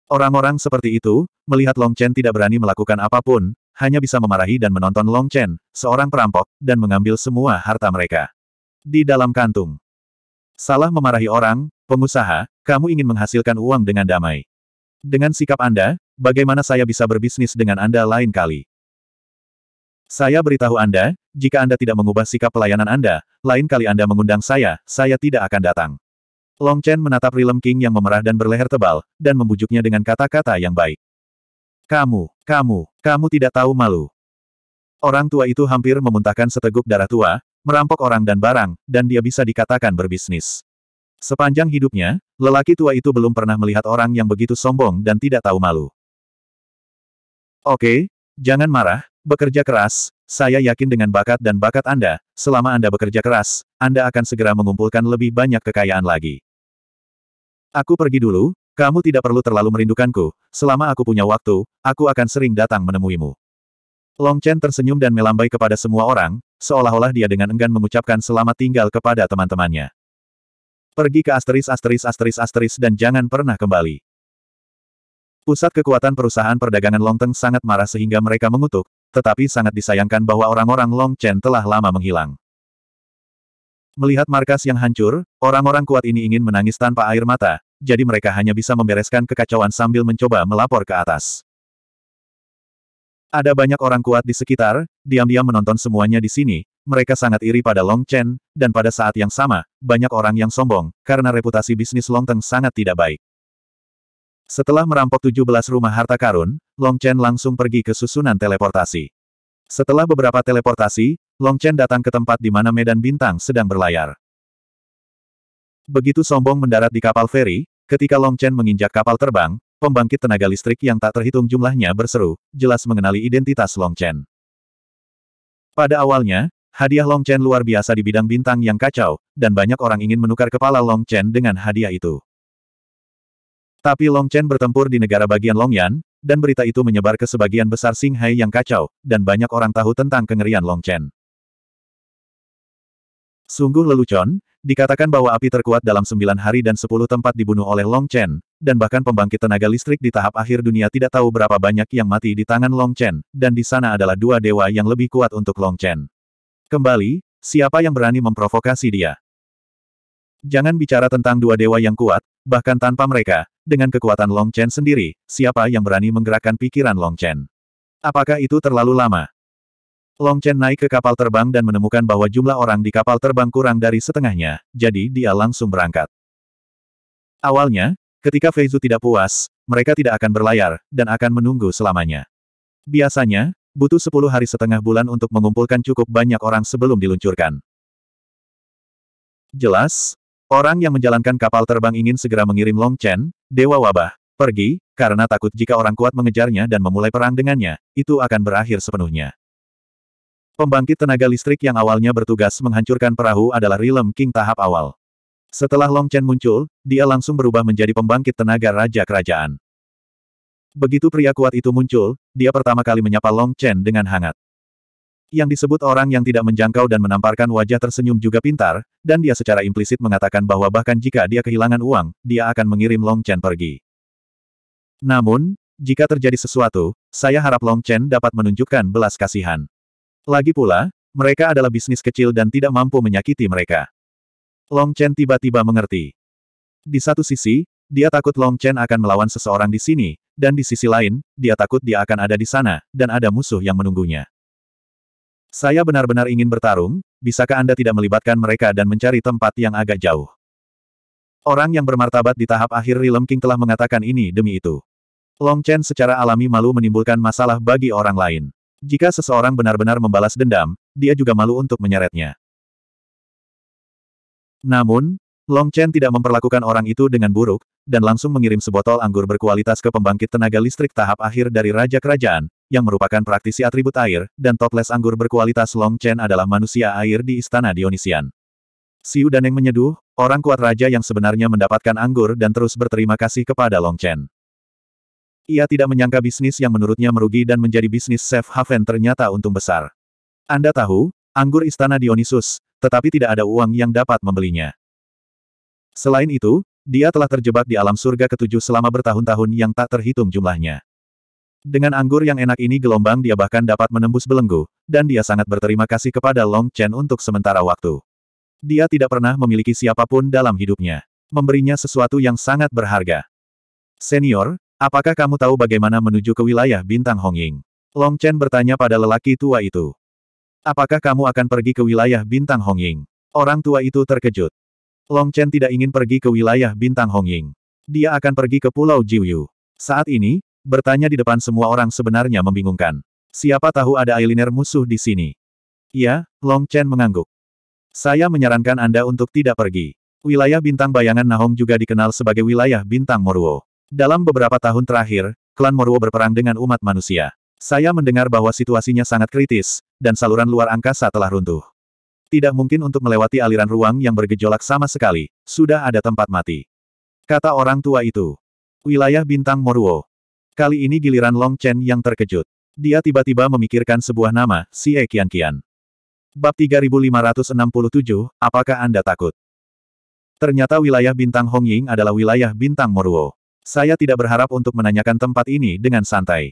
Orang-orang seperti itu, melihat Long Chen tidak berani melakukan apapun, hanya bisa memarahi dan menonton Long Chen, seorang perampok, dan mengambil semua harta mereka. Di dalam kantung. Salah memarahi orang, pengusaha, kamu ingin menghasilkan uang dengan damai. Dengan sikap Anda, bagaimana saya bisa berbisnis dengan Anda lain kali? Saya beritahu Anda, jika Anda tidak mengubah sikap pelayanan Anda, lain kali Anda mengundang saya, saya tidak akan datang. Long Chen menatap Rilem King yang memerah dan berleher tebal, dan membujuknya dengan kata-kata yang baik. Kamu, kamu, kamu tidak tahu malu. Orang tua itu hampir memuntahkan seteguk darah tua, merampok orang dan barang, dan dia bisa dikatakan berbisnis. Sepanjang hidupnya, Lelaki tua itu belum pernah melihat orang yang begitu sombong dan tidak tahu malu. Oke, jangan marah, bekerja keras, saya yakin dengan bakat dan bakat Anda, selama Anda bekerja keras, Anda akan segera mengumpulkan lebih banyak kekayaan lagi. Aku pergi dulu, kamu tidak perlu terlalu merindukanku, selama aku punya waktu, aku akan sering datang menemuimu. Long Chen tersenyum dan melambai kepada semua orang, seolah-olah dia dengan enggan mengucapkan selamat tinggal kepada teman-temannya. Pergi ke asteris asteris asteris asteris dan jangan pernah kembali. Pusat kekuatan perusahaan perdagangan Longteng sangat marah sehingga mereka mengutuk, tetapi sangat disayangkan bahwa orang-orang Long Chen telah lama menghilang. Melihat markas yang hancur, orang-orang kuat ini ingin menangis tanpa air mata, jadi mereka hanya bisa membereskan kekacauan sambil mencoba melapor ke atas. Ada banyak orang kuat di sekitar, diam-diam menonton semuanya di sini, mereka sangat iri pada Long Chen, dan pada saat yang sama, banyak orang yang sombong, karena reputasi bisnis Long Teng sangat tidak baik. Setelah merampok 17 rumah harta karun, Long Chen langsung pergi ke susunan teleportasi. Setelah beberapa teleportasi, Long Chen datang ke tempat di mana Medan Bintang sedang berlayar. Begitu sombong mendarat di kapal feri, ketika Long Chen menginjak kapal terbang, pembangkit tenaga listrik yang tak terhitung jumlahnya berseru, jelas mengenali identitas Long Chen. Pada awalnya, Hadiah Long Chen luar biasa di bidang bintang yang kacau, dan banyak orang ingin menukar kepala Long Chen dengan hadiah itu. Tapi Long Chen bertempur di negara bagian Longyan, dan berita itu menyebar ke sebagian besar Shanghai yang kacau, dan banyak orang tahu tentang kengerian Long Chen. Sungguh lelucon, dikatakan bahwa api terkuat dalam sembilan hari dan sepuluh tempat dibunuh oleh Long Chen, dan bahkan pembangkit tenaga listrik di tahap akhir dunia tidak tahu berapa banyak yang mati di tangan Long Chen, dan di sana adalah dua dewa yang lebih kuat untuk Long Chen. Kembali, siapa yang berani memprovokasi dia? Jangan bicara tentang dua dewa yang kuat, bahkan tanpa mereka, dengan kekuatan Long Chen sendiri, siapa yang berani menggerakkan pikiran Long Chen? Apakah itu terlalu lama? Long Chen naik ke kapal terbang dan menemukan bahwa jumlah orang di kapal terbang kurang dari setengahnya, jadi dia langsung berangkat. Awalnya, ketika Feizu tidak puas, mereka tidak akan berlayar, dan akan menunggu selamanya. Biasanya, butuh 10 hari setengah bulan untuk mengumpulkan cukup banyak orang sebelum diluncurkan. Jelas, orang yang menjalankan kapal terbang ingin segera mengirim Long Chen, Dewa Wabah, pergi, karena takut jika orang kuat mengejarnya dan memulai perang dengannya, itu akan berakhir sepenuhnya. Pembangkit tenaga listrik yang awalnya bertugas menghancurkan perahu adalah Rilem King tahap awal. Setelah Long Chen muncul, dia langsung berubah menjadi pembangkit tenaga Raja Kerajaan. Begitu pria kuat itu muncul, dia pertama kali menyapa Long Chen dengan hangat. Yang disebut orang yang tidak menjangkau dan menamparkan wajah tersenyum juga pintar, dan dia secara implisit mengatakan bahwa bahkan jika dia kehilangan uang, dia akan mengirim Long Chen pergi. Namun, jika terjadi sesuatu, saya harap Long Chen dapat menunjukkan belas kasihan. Lagi pula, mereka adalah bisnis kecil dan tidak mampu menyakiti mereka. Long Chen tiba-tiba mengerti. Di satu sisi, dia takut Long Chen akan melawan seseorang di sini, dan di sisi lain, dia takut dia akan ada di sana, dan ada musuh yang menunggunya. Saya benar-benar ingin bertarung, bisakah Anda tidak melibatkan mereka dan mencari tempat yang agak jauh? Orang yang bermartabat di tahap akhir Realm King telah mengatakan ini demi itu. Long Chen secara alami malu menimbulkan masalah bagi orang lain. Jika seseorang benar-benar membalas dendam, dia juga malu untuk menyeretnya. Namun, Long Chen tidak memperlakukan orang itu dengan buruk, dan langsung mengirim sebotol anggur berkualitas ke pembangkit tenaga listrik tahap akhir dari Raja Kerajaan, yang merupakan praktisi atribut air, dan toples anggur berkualitas Long Chen adalah manusia air di Istana Dionisian. Siu Daneng menyeduh, orang kuat raja yang sebenarnya mendapatkan anggur dan terus berterima kasih kepada Long Chen. Ia tidak menyangka bisnis yang menurutnya merugi dan menjadi bisnis safe haven ternyata untung besar. Anda tahu, anggur istana Dionysus, tetapi tidak ada uang yang dapat membelinya. Selain itu, dia telah terjebak di alam surga ketujuh selama bertahun-tahun yang tak terhitung jumlahnya. Dengan anggur yang enak ini gelombang dia bahkan dapat menembus belenggu, dan dia sangat berterima kasih kepada Long Chen untuk sementara waktu. Dia tidak pernah memiliki siapapun dalam hidupnya. Memberinya sesuatu yang sangat berharga. Senior, apakah kamu tahu bagaimana menuju ke wilayah bintang Hongying? Long Chen bertanya pada lelaki tua itu. Apakah kamu akan pergi ke wilayah bintang Hongying? Orang tua itu terkejut. Long Chen tidak ingin pergi ke wilayah bintang Hongying. Dia akan pergi ke Pulau Jiuyu. Saat ini, bertanya di depan semua orang sebenarnya membingungkan. Siapa tahu ada eyeliner musuh di sini. Ya, Long Chen mengangguk. Saya menyarankan Anda untuk tidak pergi. Wilayah bintang bayangan Nahong juga dikenal sebagai wilayah bintang Moruo. Dalam beberapa tahun terakhir, klan Moruo berperang dengan umat manusia. Saya mendengar bahwa situasinya sangat kritis, dan saluran luar angkasa telah runtuh. Tidak mungkin untuk melewati aliran ruang yang bergejolak sama sekali, sudah ada tempat mati. Kata orang tua itu. Wilayah Bintang Moruo. Kali ini giliran Long Chen yang terkejut. Dia tiba-tiba memikirkan sebuah nama, si e Kian Kian. Bab 3567, apakah Anda takut? Ternyata wilayah Bintang Hongying adalah wilayah Bintang Moruo. Saya tidak berharap untuk menanyakan tempat ini dengan santai.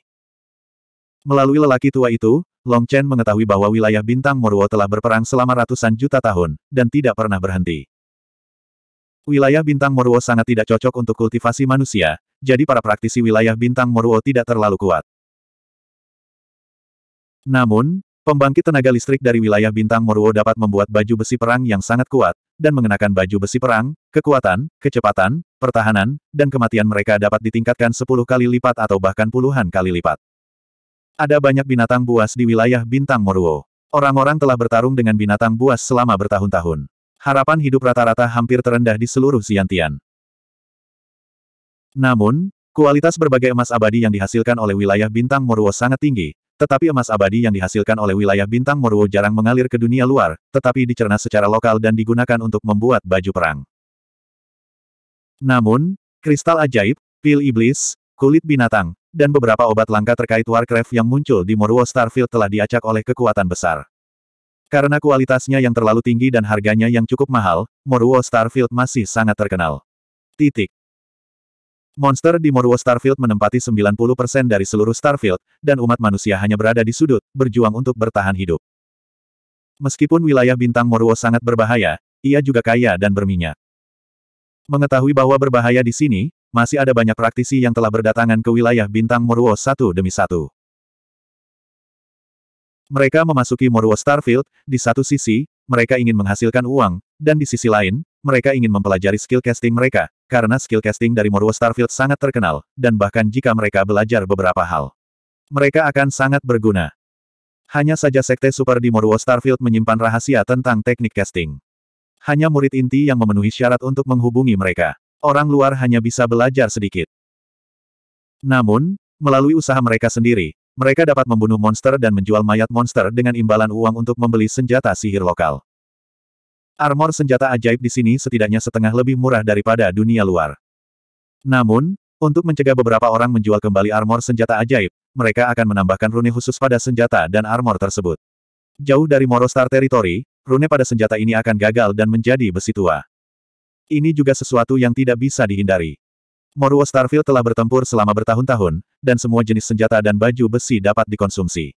Melalui lelaki tua itu, Long Chen mengetahui bahwa wilayah bintang Moruo telah berperang selama ratusan juta tahun, dan tidak pernah berhenti. Wilayah bintang Moruo sangat tidak cocok untuk kultivasi manusia, jadi para praktisi wilayah bintang Moruo tidak terlalu kuat. Namun, pembangkit tenaga listrik dari wilayah bintang Moruo dapat membuat baju besi perang yang sangat kuat, dan mengenakan baju besi perang, kekuatan, kecepatan, pertahanan, dan kematian mereka dapat ditingkatkan 10 kali lipat atau bahkan puluhan kali lipat. Ada banyak binatang buas di wilayah Bintang Moruo. Orang-orang telah bertarung dengan binatang buas selama bertahun-tahun. Harapan hidup rata-rata hampir terendah di seluruh Xiantian. Namun, kualitas berbagai emas abadi yang dihasilkan oleh wilayah Bintang Moruo sangat tinggi, tetapi emas abadi yang dihasilkan oleh wilayah Bintang Moruo jarang mengalir ke dunia luar, tetapi dicerna secara lokal dan digunakan untuk membuat baju perang. Namun, kristal ajaib, pil iblis, kulit binatang, dan beberapa obat langka terkait Warcraft yang muncul di Morwo Starfield telah diacak oleh kekuatan besar. Karena kualitasnya yang terlalu tinggi dan harganya yang cukup mahal, Morwo Starfield masih sangat terkenal. Titik. Monster di Morwo Starfield menempati 90% dari seluruh Starfield, dan umat manusia hanya berada di sudut, berjuang untuk bertahan hidup. Meskipun wilayah bintang Morwo sangat berbahaya, ia juga kaya dan berminyak. Mengetahui bahwa berbahaya di sini, masih ada banyak praktisi yang telah berdatangan ke wilayah bintang Moruo satu demi satu. Mereka memasuki Moruo Starfield, di satu sisi, mereka ingin menghasilkan uang, dan di sisi lain, mereka ingin mempelajari skill casting mereka, karena skill casting dari Moruo Starfield sangat terkenal, dan bahkan jika mereka belajar beberapa hal, mereka akan sangat berguna. Hanya saja Sekte Super di Moruo Starfield menyimpan rahasia tentang teknik casting. Hanya murid inti yang memenuhi syarat untuk menghubungi mereka orang luar hanya bisa belajar sedikit. Namun, melalui usaha mereka sendiri, mereka dapat membunuh monster dan menjual mayat monster dengan imbalan uang untuk membeli senjata sihir lokal. Armor senjata ajaib di sini setidaknya setengah lebih murah daripada dunia luar. Namun, untuk mencegah beberapa orang menjual kembali armor senjata ajaib, mereka akan menambahkan rune khusus pada senjata dan armor tersebut. Jauh dari Morostar Territory, rune pada senjata ini akan gagal dan menjadi besi tua ini juga sesuatu yang tidak bisa dihindari. Moruo Starfield telah bertempur selama bertahun-tahun, dan semua jenis senjata dan baju besi dapat dikonsumsi.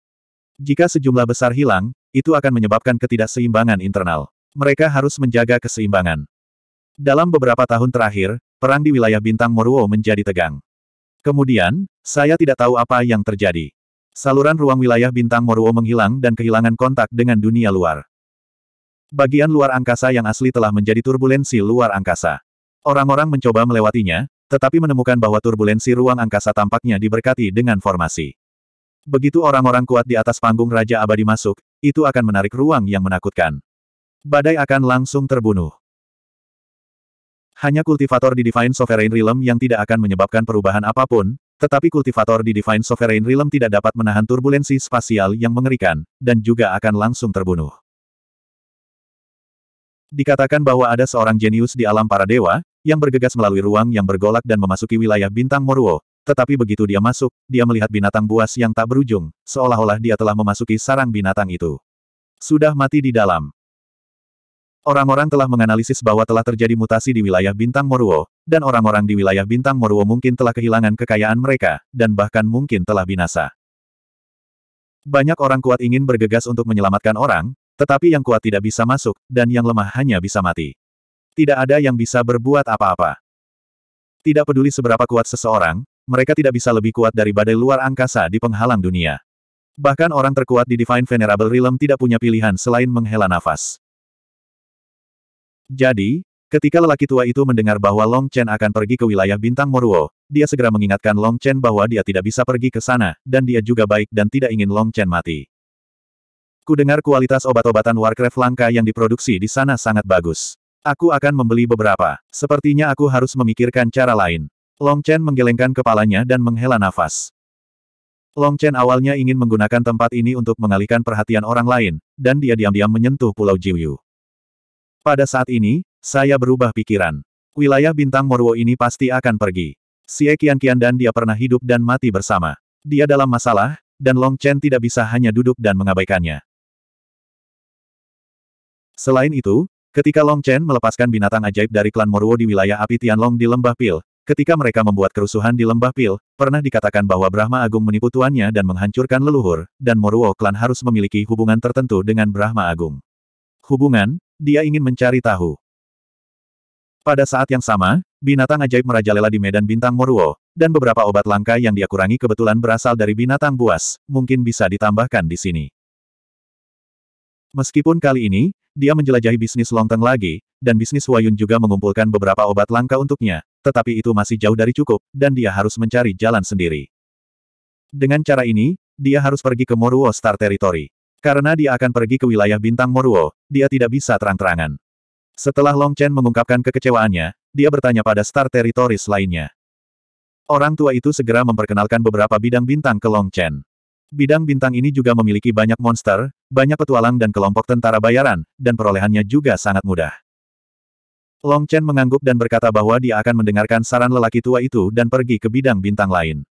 Jika sejumlah besar hilang, itu akan menyebabkan ketidakseimbangan internal. Mereka harus menjaga keseimbangan. Dalam beberapa tahun terakhir, perang di wilayah bintang Moruo menjadi tegang. Kemudian, saya tidak tahu apa yang terjadi. Saluran ruang wilayah bintang Moruo menghilang dan kehilangan kontak dengan dunia luar. Bagian luar angkasa yang asli telah menjadi turbulensi luar angkasa. Orang-orang mencoba melewatinya, tetapi menemukan bahwa turbulensi ruang angkasa tampaknya diberkati dengan formasi. Begitu orang-orang kuat di atas panggung Raja Abadi masuk, itu akan menarik ruang yang menakutkan. Badai akan langsung terbunuh. Hanya kultivator di Divine Sovereign Realm yang tidak akan menyebabkan perubahan apapun, tetapi kultivator di Divine Sovereign Realm tidak dapat menahan turbulensi spasial yang mengerikan, dan juga akan langsung terbunuh. Dikatakan bahwa ada seorang jenius di alam para dewa, yang bergegas melalui ruang yang bergolak dan memasuki wilayah bintang Moruo. Tetapi begitu dia masuk, dia melihat binatang buas yang tak berujung, seolah-olah dia telah memasuki sarang binatang itu. Sudah mati di dalam. Orang-orang telah menganalisis bahwa telah terjadi mutasi di wilayah bintang Moruo, dan orang-orang di wilayah bintang Moruo mungkin telah kehilangan kekayaan mereka, dan bahkan mungkin telah binasa. Banyak orang kuat ingin bergegas untuk menyelamatkan orang, tetapi yang kuat tidak bisa masuk, dan yang lemah hanya bisa mati. Tidak ada yang bisa berbuat apa-apa. Tidak peduli seberapa kuat seseorang, mereka tidak bisa lebih kuat dari badai luar angkasa di penghalang dunia. Bahkan orang terkuat di Divine Venerable Realm tidak punya pilihan selain menghela nafas. Jadi, ketika lelaki tua itu mendengar bahwa Long Chen akan pergi ke wilayah bintang Moruo, dia segera mengingatkan Long Chen bahwa dia tidak bisa pergi ke sana, dan dia juga baik dan tidak ingin Long Chen mati. Ku dengar kualitas obat-obatan Warcraft langka yang diproduksi di sana sangat bagus. Aku akan membeli beberapa. Sepertinya aku harus memikirkan cara lain. Long Chen menggelengkan kepalanya dan menghela nafas. Long Chen awalnya ingin menggunakan tempat ini untuk mengalihkan perhatian orang lain, dan dia diam-diam menyentuh Pulau Jiuyu. Pada saat ini, saya berubah pikiran. Wilayah bintang Morwo ini pasti akan pergi. Si EKian Kian dan dia pernah hidup dan mati bersama. Dia dalam masalah, dan Long Chen tidak bisa hanya duduk dan mengabaikannya. Selain itu, ketika Long Chen melepaskan binatang ajaib dari klan Moruo di wilayah api Tianlong di Lembah Pil, ketika mereka membuat kerusuhan di Lembah Pil, pernah dikatakan bahwa Brahma Agung menipu tuannya dan menghancurkan leluhur, dan Moruo klan harus memiliki hubungan tertentu dengan Brahma Agung. Hubungan, dia ingin mencari tahu. Pada saat yang sama, binatang ajaib merajalela di medan bintang Moruo, dan beberapa obat langka yang dia kurangi kebetulan berasal dari binatang buas, mungkin bisa ditambahkan di sini. Meskipun kali ini, dia menjelajahi bisnis longteng lagi, dan bisnis Huayun juga mengumpulkan beberapa obat langka untuknya, tetapi itu masih jauh dari cukup, dan dia harus mencari jalan sendiri. Dengan cara ini, dia harus pergi ke Moruo Star Territory. Karena dia akan pergi ke wilayah bintang Moruo, dia tidak bisa terang-terangan. Setelah Long Chen mengungkapkan kekecewaannya, dia bertanya pada Star Territories lainnya. Orang tua itu segera memperkenalkan beberapa bidang bintang ke Long Chen. Bidang bintang ini juga memiliki banyak monster, banyak petualang dan kelompok tentara bayaran, dan perolehannya juga sangat mudah. Long Chen mengangguk dan berkata bahwa dia akan mendengarkan saran lelaki tua itu dan pergi ke bidang bintang lain.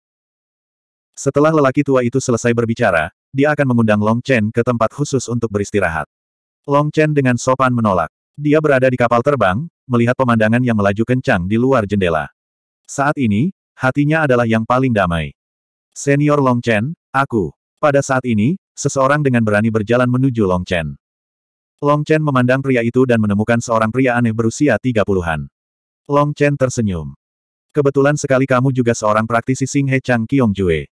Setelah lelaki tua itu selesai berbicara, dia akan mengundang Long Chen ke tempat khusus untuk beristirahat. Long Chen dengan sopan menolak. Dia berada di kapal terbang, melihat pemandangan yang melaju kencang di luar jendela. Saat ini, hatinya adalah yang paling damai. Senior Long Chen, aku. Pada saat ini, Seseorang dengan berani berjalan menuju Long Chen. Long Chen memandang pria itu dan menemukan seorang pria aneh berusia tiga puluhan. Long Chen tersenyum. Kebetulan sekali kamu juga seorang praktisi Sing He Chang Qiong Jue.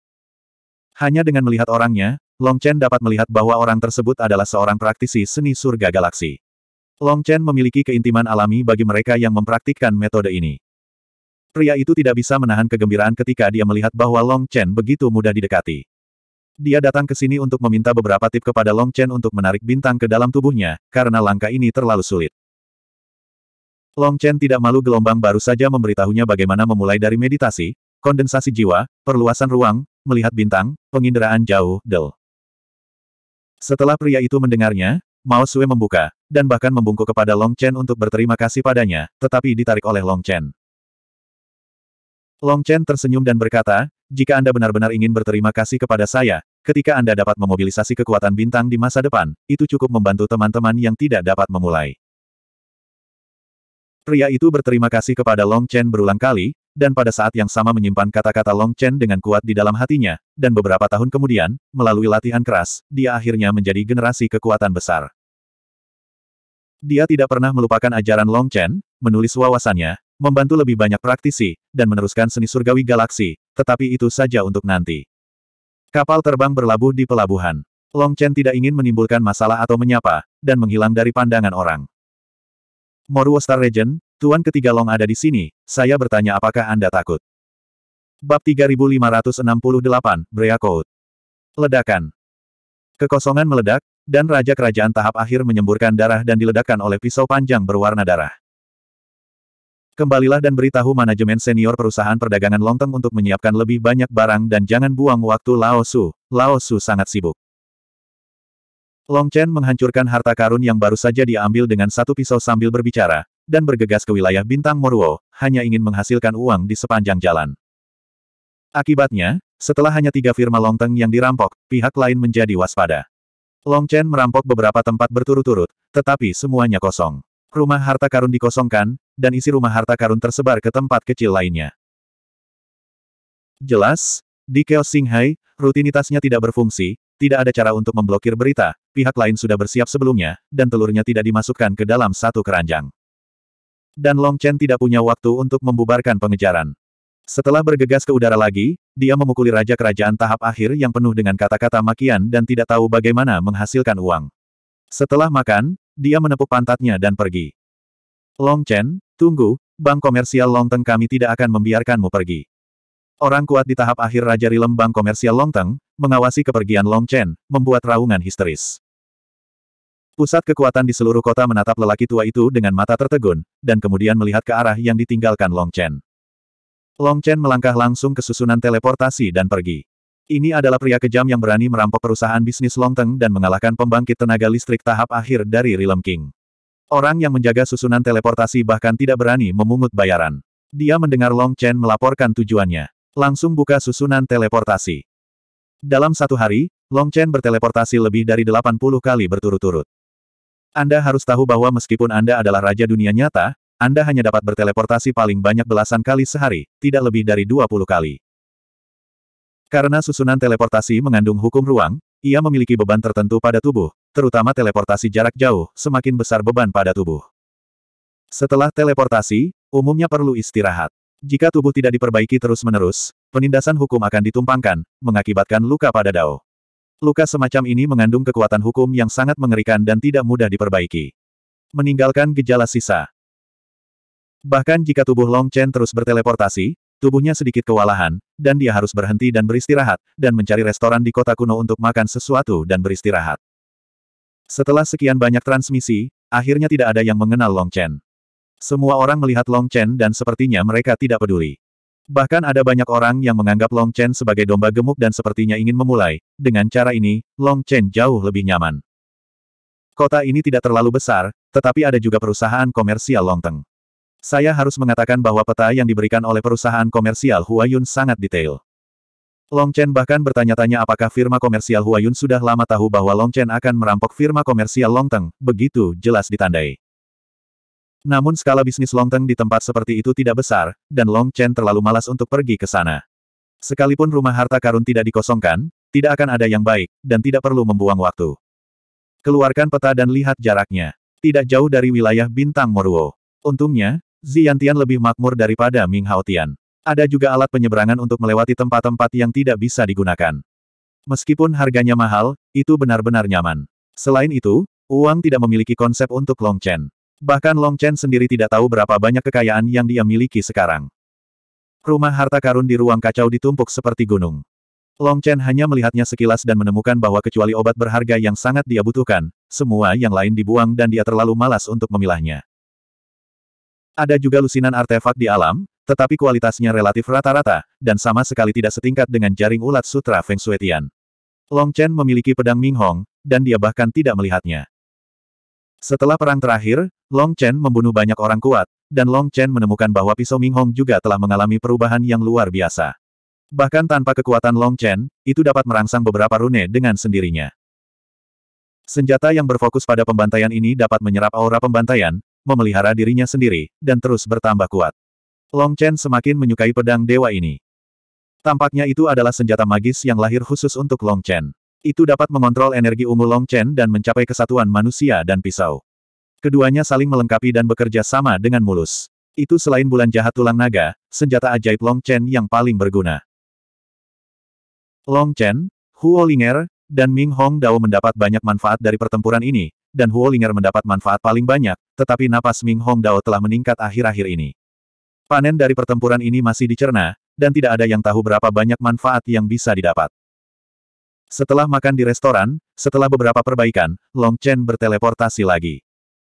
Hanya dengan melihat orangnya, Long Chen dapat melihat bahwa orang tersebut adalah seorang praktisi seni surga galaksi. Long Chen memiliki keintiman alami bagi mereka yang mempraktikkan metode ini. Pria itu tidak bisa menahan kegembiraan ketika dia melihat bahwa Long Chen begitu mudah didekati. Dia datang ke sini untuk meminta beberapa tip kepada Long Chen untuk menarik bintang ke dalam tubuhnya, karena langkah ini terlalu sulit. Long Chen tidak malu gelombang baru saja memberitahunya bagaimana memulai dari meditasi, kondensasi jiwa, perluasan ruang, melihat bintang, penginderaan jauh, del. Setelah pria itu mendengarnya, Mao Sue membuka, dan bahkan membungkuk kepada Long Chen untuk berterima kasih padanya, tetapi ditarik oleh Long Chen. Long Chen tersenyum dan berkata, jika Anda benar-benar ingin berterima kasih kepada saya, ketika Anda dapat memobilisasi kekuatan bintang di masa depan, itu cukup membantu teman-teman yang tidak dapat memulai. Pria itu berterima kasih kepada Long Chen berulang kali, dan pada saat yang sama menyimpan kata-kata Long Chen dengan kuat di dalam hatinya, dan beberapa tahun kemudian, melalui latihan keras, dia akhirnya menjadi generasi kekuatan besar. Dia tidak pernah melupakan ajaran Long Chen, menulis wawasannya, membantu lebih banyak praktisi, dan meneruskan seni surgawi galaksi, tetapi itu saja untuk nanti. Kapal terbang berlabuh di pelabuhan. Long Chen tidak ingin menimbulkan masalah atau menyapa, dan menghilang dari pandangan orang. Moruo Star Regent, Tuan ketiga Long ada di sini, saya bertanya apakah Anda takut? Bab 3568, Brea Code. Ledakan. Kekosongan meledak, dan Raja Kerajaan tahap akhir menyemburkan darah dan diledakkan oleh pisau panjang berwarna darah. Kembalilah dan beritahu manajemen senior perusahaan perdagangan Longteng untuk menyiapkan lebih banyak barang dan jangan buang waktu Lao Su. Lao Su sangat sibuk. Long Chen menghancurkan harta karun yang baru saja diambil dengan satu pisau sambil berbicara, dan bergegas ke wilayah bintang Moruo, hanya ingin menghasilkan uang di sepanjang jalan. Akibatnya, setelah hanya tiga firma Longteng yang dirampok, pihak lain menjadi waspada. Long Chen merampok beberapa tempat berturut-turut, tetapi semuanya kosong. Rumah harta karun dikosongkan, dan isi rumah harta karun tersebar ke tempat kecil lainnya. Jelas, di Chaos Shanghai, rutinitasnya tidak berfungsi, tidak ada cara untuk memblokir berita, pihak lain sudah bersiap sebelumnya, dan telurnya tidak dimasukkan ke dalam satu keranjang. Dan Long Chen tidak punya waktu untuk membubarkan pengejaran. Setelah bergegas ke udara lagi, dia memukuli raja kerajaan tahap akhir yang penuh dengan kata-kata makian dan tidak tahu bagaimana menghasilkan uang. Setelah makan, dia menepuk pantatnya dan pergi. Long Chen, tunggu, bank komersial Long Teng kami tidak akan membiarkanmu pergi. Orang kuat di tahap akhir Raja Rilem Bank Komersial Long Teng, mengawasi kepergian Long Chen, membuat raungan histeris. Pusat kekuatan di seluruh kota menatap lelaki tua itu dengan mata tertegun, dan kemudian melihat ke arah yang ditinggalkan Long Chen. Long Chen melangkah langsung ke susunan teleportasi dan pergi. Ini adalah pria kejam yang berani merampok perusahaan bisnis Longteng dan mengalahkan pembangkit tenaga listrik tahap akhir dari Realm King. Orang yang menjaga susunan teleportasi bahkan tidak berani memungut bayaran. Dia mendengar Long Chen melaporkan tujuannya. Langsung buka susunan teleportasi. Dalam satu hari, Long Chen berteleportasi lebih dari 80 kali berturut-turut. Anda harus tahu bahwa meskipun Anda adalah raja dunia nyata, Anda hanya dapat berteleportasi paling banyak belasan kali sehari, tidak lebih dari 20 kali. Karena susunan teleportasi mengandung hukum ruang, ia memiliki beban tertentu pada tubuh, terutama teleportasi jarak jauh, semakin besar beban pada tubuh. Setelah teleportasi, umumnya perlu istirahat. Jika tubuh tidak diperbaiki terus-menerus, penindasan hukum akan ditumpangkan, mengakibatkan luka pada dao. Luka semacam ini mengandung kekuatan hukum yang sangat mengerikan dan tidak mudah diperbaiki. Meninggalkan gejala sisa. Bahkan jika tubuh Long Chen terus berteleportasi, Tubuhnya sedikit kewalahan, dan dia harus berhenti dan beristirahat, dan mencari restoran di kota kuno untuk makan sesuatu dan beristirahat. Setelah sekian banyak transmisi, akhirnya tidak ada yang mengenal Long Chen. Semua orang melihat Long Chen dan sepertinya mereka tidak peduli. Bahkan ada banyak orang yang menganggap Long Chen sebagai domba gemuk dan sepertinya ingin memulai. Dengan cara ini, Long Chen jauh lebih nyaman. Kota ini tidak terlalu besar, tetapi ada juga perusahaan komersial long teng. Saya harus mengatakan bahwa peta yang diberikan oleh perusahaan komersial Huayun sangat detail. Long Chen bahkan bertanya-tanya apakah firma komersial Huayun sudah lama tahu bahwa Long Chen akan merampok firma komersial Long Longteng, begitu jelas ditandai. Namun skala bisnis Long Longteng di tempat seperti itu tidak besar, dan Long Chen terlalu malas untuk pergi ke sana. Sekalipun rumah harta karun tidak dikosongkan, tidak akan ada yang baik, dan tidak perlu membuang waktu. Keluarkan peta dan lihat jaraknya. Tidak jauh dari wilayah bintang Moruo. Untungnya, Ziyantian lebih makmur daripada Ming Haotian. Ada juga alat penyeberangan untuk melewati tempat-tempat yang tidak bisa digunakan. Meskipun harganya mahal, itu benar-benar nyaman. Selain itu, Uang tidak memiliki konsep untuk Long Chen. Bahkan Long Chen sendiri tidak tahu berapa banyak kekayaan yang dia miliki sekarang. Rumah harta karun di ruang kacau ditumpuk seperti gunung. Long Chen hanya melihatnya sekilas dan menemukan bahwa kecuali obat berharga yang sangat dia butuhkan, semua yang lain dibuang dan dia terlalu malas untuk memilahnya. Ada juga lusinan artefak di alam, tetapi kualitasnya relatif rata-rata, dan sama sekali tidak setingkat dengan jaring ulat sutra Feng Tian. Long Chen memiliki pedang Ming Hong, dan dia bahkan tidak melihatnya. Setelah perang terakhir, Long Chen membunuh banyak orang kuat, dan Long Chen menemukan bahwa pisau Ming Hong juga telah mengalami perubahan yang luar biasa. Bahkan tanpa kekuatan Long Chen, itu dapat merangsang beberapa rune dengan sendirinya. Senjata yang berfokus pada pembantaian ini dapat menyerap aura pembantaian, memelihara dirinya sendiri, dan terus bertambah kuat. Long Chen semakin menyukai pedang dewa ini. Tampaknya itu adalah senjata magis yang lahir khusus untuk Long Chen. Itu dapat mengontrol energi ungu Long Chen dan mencapai kesatuan manusia dan pisau. Keduanya saling melengkapi dan bekerja sama dengan mulus. Itu selain bulan jahat tulang naga, senjata ajaib Long Chen yang paling berguna. Long Chen, Huo Linger, dan Ming Hong Dao mendapat banyak manfaat dari pertempuran ini, dan Huo Ling'er mendapat manfaat paling banyak, tetapi napas Ming Hong Dao telah meningkat akhir-akhir ini. Panen dari pertempuran ini masih dicerna, dan tidak ada yang tahu berapa banyak manfaat yang bisa didapat. Setelah makan di restoran, setelah beberapa perbaikan, Long Chen berteleportasi lagi.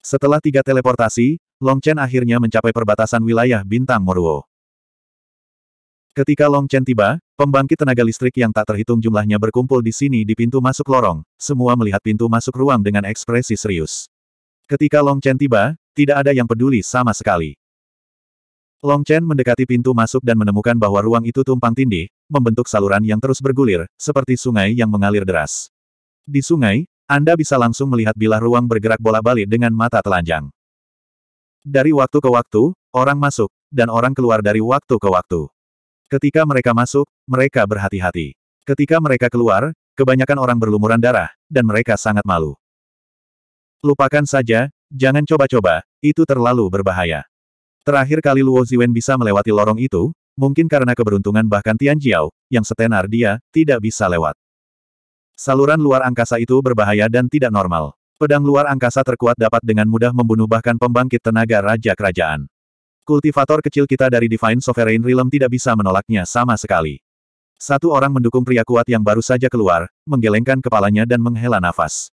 Setelah tiga teleportasi, Long Chen akhirnya mencapai perbatasan wilayah Bintang Moruo. Ketika Long Chen tiba, pembangkit tenaga listrik yang tak terhitung jumlahnya berkumpul di sini di pintu masuk lorong, semua melihat pintu masuk ruang dengan ekspresi serius. Ketika Long Chen tiba, tidak ada yang peduli sama sekali. Long Chen mendekati pintu masuk dan menemukan bahwa ruang itu tumpang tindih, membentuk saluran yang terus bergulir, seperti sungai yang mengalir deras. Di sungai, Anda bisa langsung melihat bilah ruang bergerak bola-balik dengan mata telanjang. Dari waktu ke waktu, orang masuk, dan orang keluar dari waktu ke waktu. Ketika mereka masuk, mereka berhati-hati. Ketika mereka keluar, kebanyakan orang berlumuran darah, dan mereka sangat malu. Lupakan saja, jangan coba-coba, itu terlalu berbahaya. Terakhir kali Luo Ziwen bisa melewati lorong itu, mungkin karena keberuntungan bahkan Tian Jiao, yang setenar dia, tidak bisa lewat. Saluran luar angkasa itu berbahaya dan tidak normal. Pedang luar angkasa terkuat dapat dengan mudah membunuh bahkan pembangkit tenaga raja kerajaan. Kultivator kecil kita dari Divine Sovereign Realm tidak bisa menolaknya sama sekali. Satu orang mendukung pria kuat yang baru saja keluar, menggelengkan kepalanya dan menghela nafas.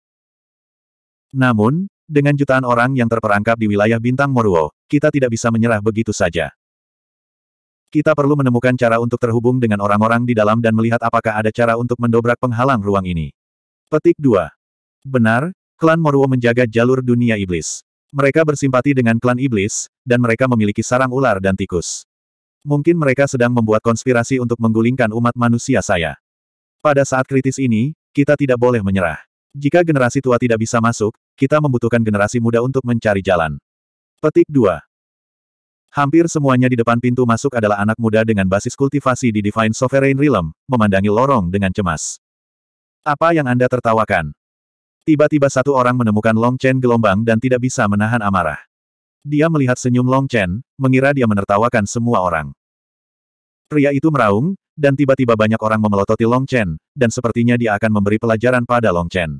Namun, dengan jutaan orang yang terperangkap di wilayah bintang Moruo, kita tidak bisa menyerah begitu saja. Kita perlu menemukan cara untuk terhubung dengan orang-orang di dalam dan melihat apakah ada cara untuk mendobrak penghalang ruang ini. Petik 2. Benar, klan Moruo menjaga jalur dunia iblis. Mereka bersimpati dengan klan iblis, dan mereka memiliki sarang ular dan tikus. Mungkin mereka sedang membuat konspirasi untuk menggulingkan umat manusia saya. Pada saat kritis ini, kita tidak boleh menyerah. Jika generasi tua tidak bisa masuk, kita membutuhkan generasi muda untuk mencari jalan. Petik 2. Hampir semuanya di depan pintu masuk adalah anak muda dengan basis kultivasi di Divine Sovereign Realm, memandangi lorong dengan cemas. Apa yang Anda tertawakan? Tiba-tiba satu orang menemukan Long Chen gelombang dan tidak bisa menahan amarah. Dia melihat senyum Long Chen, mengira dia menertawakan semua orang. Pria itu meraung, dan tiba-tiba banyak orang memelototi Long Chen, dan sepertinya dia akan memberi pelajaran pada Long Chen.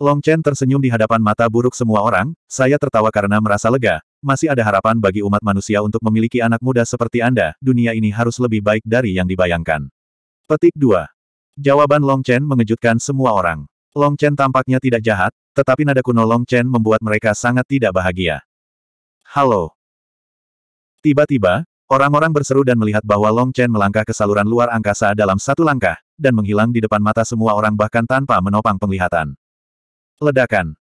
Long Chen tersenyum di hadapan mata buruk semua orang, saya tertawa karena merasa lega, masih ada harapan bagi umat manusia untuk memiliki anak muda seperti Anda, dunia ini harus lebih baik dari yang dibayangkan. Petik 2. Jawaban Long Chen mengejutkan semua orang. Long Chen tampaknya tidak jahat, tetapi nada kuno Long Chen membuat mereka sangat tidak bahagia. Halo. Tiba-tiba, orang-orang berseru dan melihat bahwa Long Chen melangkah ke saluran luar angkasa dalam satu langkah, dan menghilang di depan mata semua orang bahkan tanpa menopang penglihatan. Ledakan.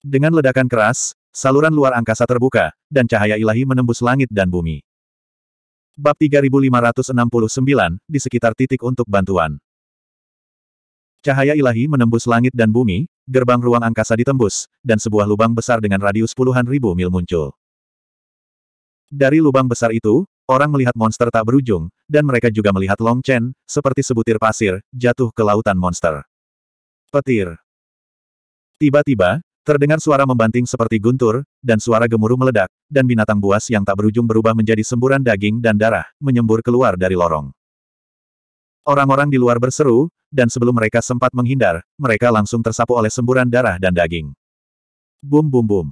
Dengan ledakan keras, saluran luar angkasa terbuka, dan cahaya ilahi menembus langit dan bumi. Bab 3569, di sekitar titik untuk bantuan. Cahaya ilahi menembus langit dan bumi, gerbang ruang angkasa ditembus, dan sebuah lubang besar dengan radius puluhan ribu mil muncul. Dari lubang besar itu, orang melihat monster tak berujung, dan mereka juga melihat Long Chen, seperti sebutir pasir, jatuh ke lautan monster. Petir. Tiba-tiba, terdengar suara membanting seperti guntur, dan suara gemuruh meledak, dan binatang buas yang tak berujung berubah menjadi semburan daging dan darah, menyembur keluar dari lorong. Orang-orang di luar berseru, dan sebelum mereka sempat menghindar, mereka langsung tersapu oleh semburan darah dan daging. Bum bum bum.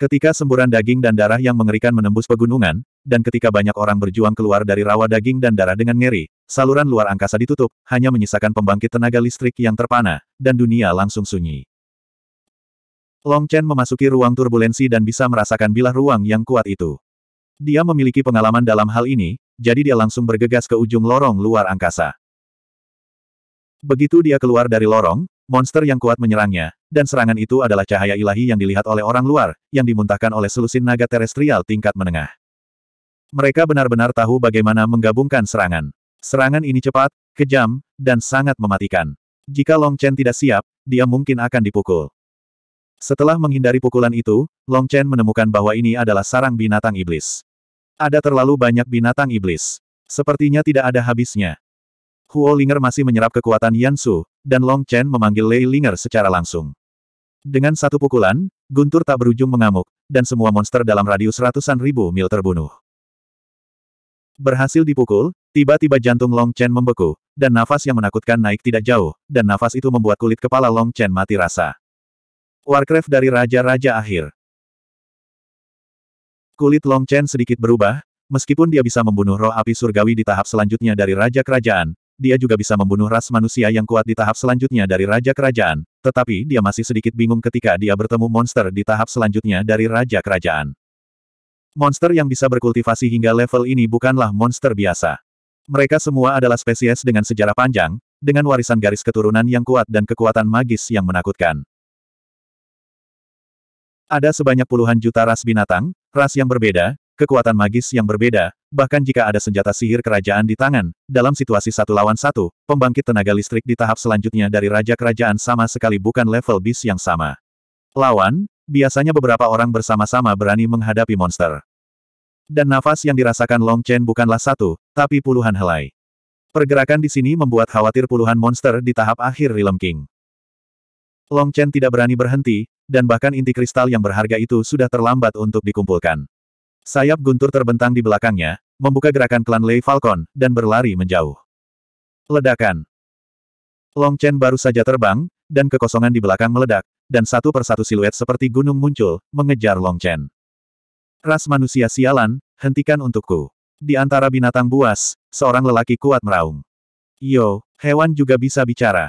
Ketika semburan daging dan darah yang mengerikan menembus pegunungan, dan ketika banyak orang berjuang keluar dari rawa daging dan darah dengan ngeri, saluran luar angkasa ditutup, hanya menyisakan pembangkit tenaga listrik yang terpana, dan dunia langsung sunyi. Long Chen memasuki ruang turbulensi dan bisa merasakan bilah ruang yang kuat itu. Dia memiliki pengalaman dalam hal ini, jadi dia langsung bergegas ke ujung lorong luar angkasa. Begitu dia keluar dari lorong, monster yang kuat menyerangnya, dan serangan itu adalah cahaya ilahi yang dilihat oleh orang luar, yang dimuntahkan oleh selusin naga terestrial tingkat menengah. Mereka benar-benar tahu bagaimana menggabungkan serangan. Serangan ini cepat, kejam, dan sangat mematikan. Jika Long Chen tidak siap, dia mungkin akan dipukul. Setelah menghindari pukulan itu, Long Chen menemukan bahwa ini adalah sarang binatang iblis. Ada terlalu banyak binatang iblis. Sepertinya tidak ada habisnya. Huo Linger masih menyerap kekuatan Yan Su, dan Long Chen memanggil Lei Linger secara langsung. Dengan satu pukulan, Guntur tak berujung mengamuk, dan semua monster dalam radius ratusan ribu mil terbunuh. Berhasil dipukul, tiba-tiba jantung Long Chen membeku, dan nafas yang menakutkan naik tidak jauh, dan nafas itu membuat kulit kepala Long Chen mati rasa. Warcraft dari Raja-Raja Akhir Kulit Long Chen sedikit berubah, meskipun dia bisa membunuh roh api surgawi di tahap selanjutnya dari Raja Kerajaan, dia juga bisa membunuh ras manusia yang kuat di tahap selanjutnya dari Raja Kerajaan, tetapi dia masih sedikit bingung ketika dia bertemu monster di tahap selanjutnya dari Raja Kerajaan. Monster yang bisa berkultivasi hingga level ini bukanlah monster biasa. Mereka semua adalah spesies dengan sejarah panjang, dengan warisan garis keturunan yang kuat dan kekuatan magis yang menakutkan. Ada sebanyak puluhan juta ras binatang, Ras yang berbeda, kekuatan magis yang berbeda, bahkan jika ada senjata sihir kerajaan di tangan, dalam situasi satu lawan satu, pembangkit tenaga listrik di tahap selanjutnya dari Raja Kerajaan sama sekali bukan level bis yang sama. Lawan, biasanya beberapa orang bersama-sama berani menghadapi monster. Dan nafas yang dirasakan Long Chen bukanlah satu, tapi puluhan helai. Pergerakan di sini membuat khawatir puluhan monster di tahap akhir Rilem King. Long Chen tidak berani berhenti, dan bahkan inti kristal yang berharga itu sudah terlambat untuk dikumpulkan. Sayap guntur terbentang di belakangnya, membuka gerakan klan Lei Falcon, dan berlari menjauh. Ledakan. Long Chen baru saja terbang, dan kekosongan di belakang meledak, dan satu persatu siluet seperti gunung muncul, mengejar Long Chen. Ras manusia sialan, hentikan untukku. Di antara binatang buas, seorang lelaki kuat meraung. Yo, hewan juga bisa bicara.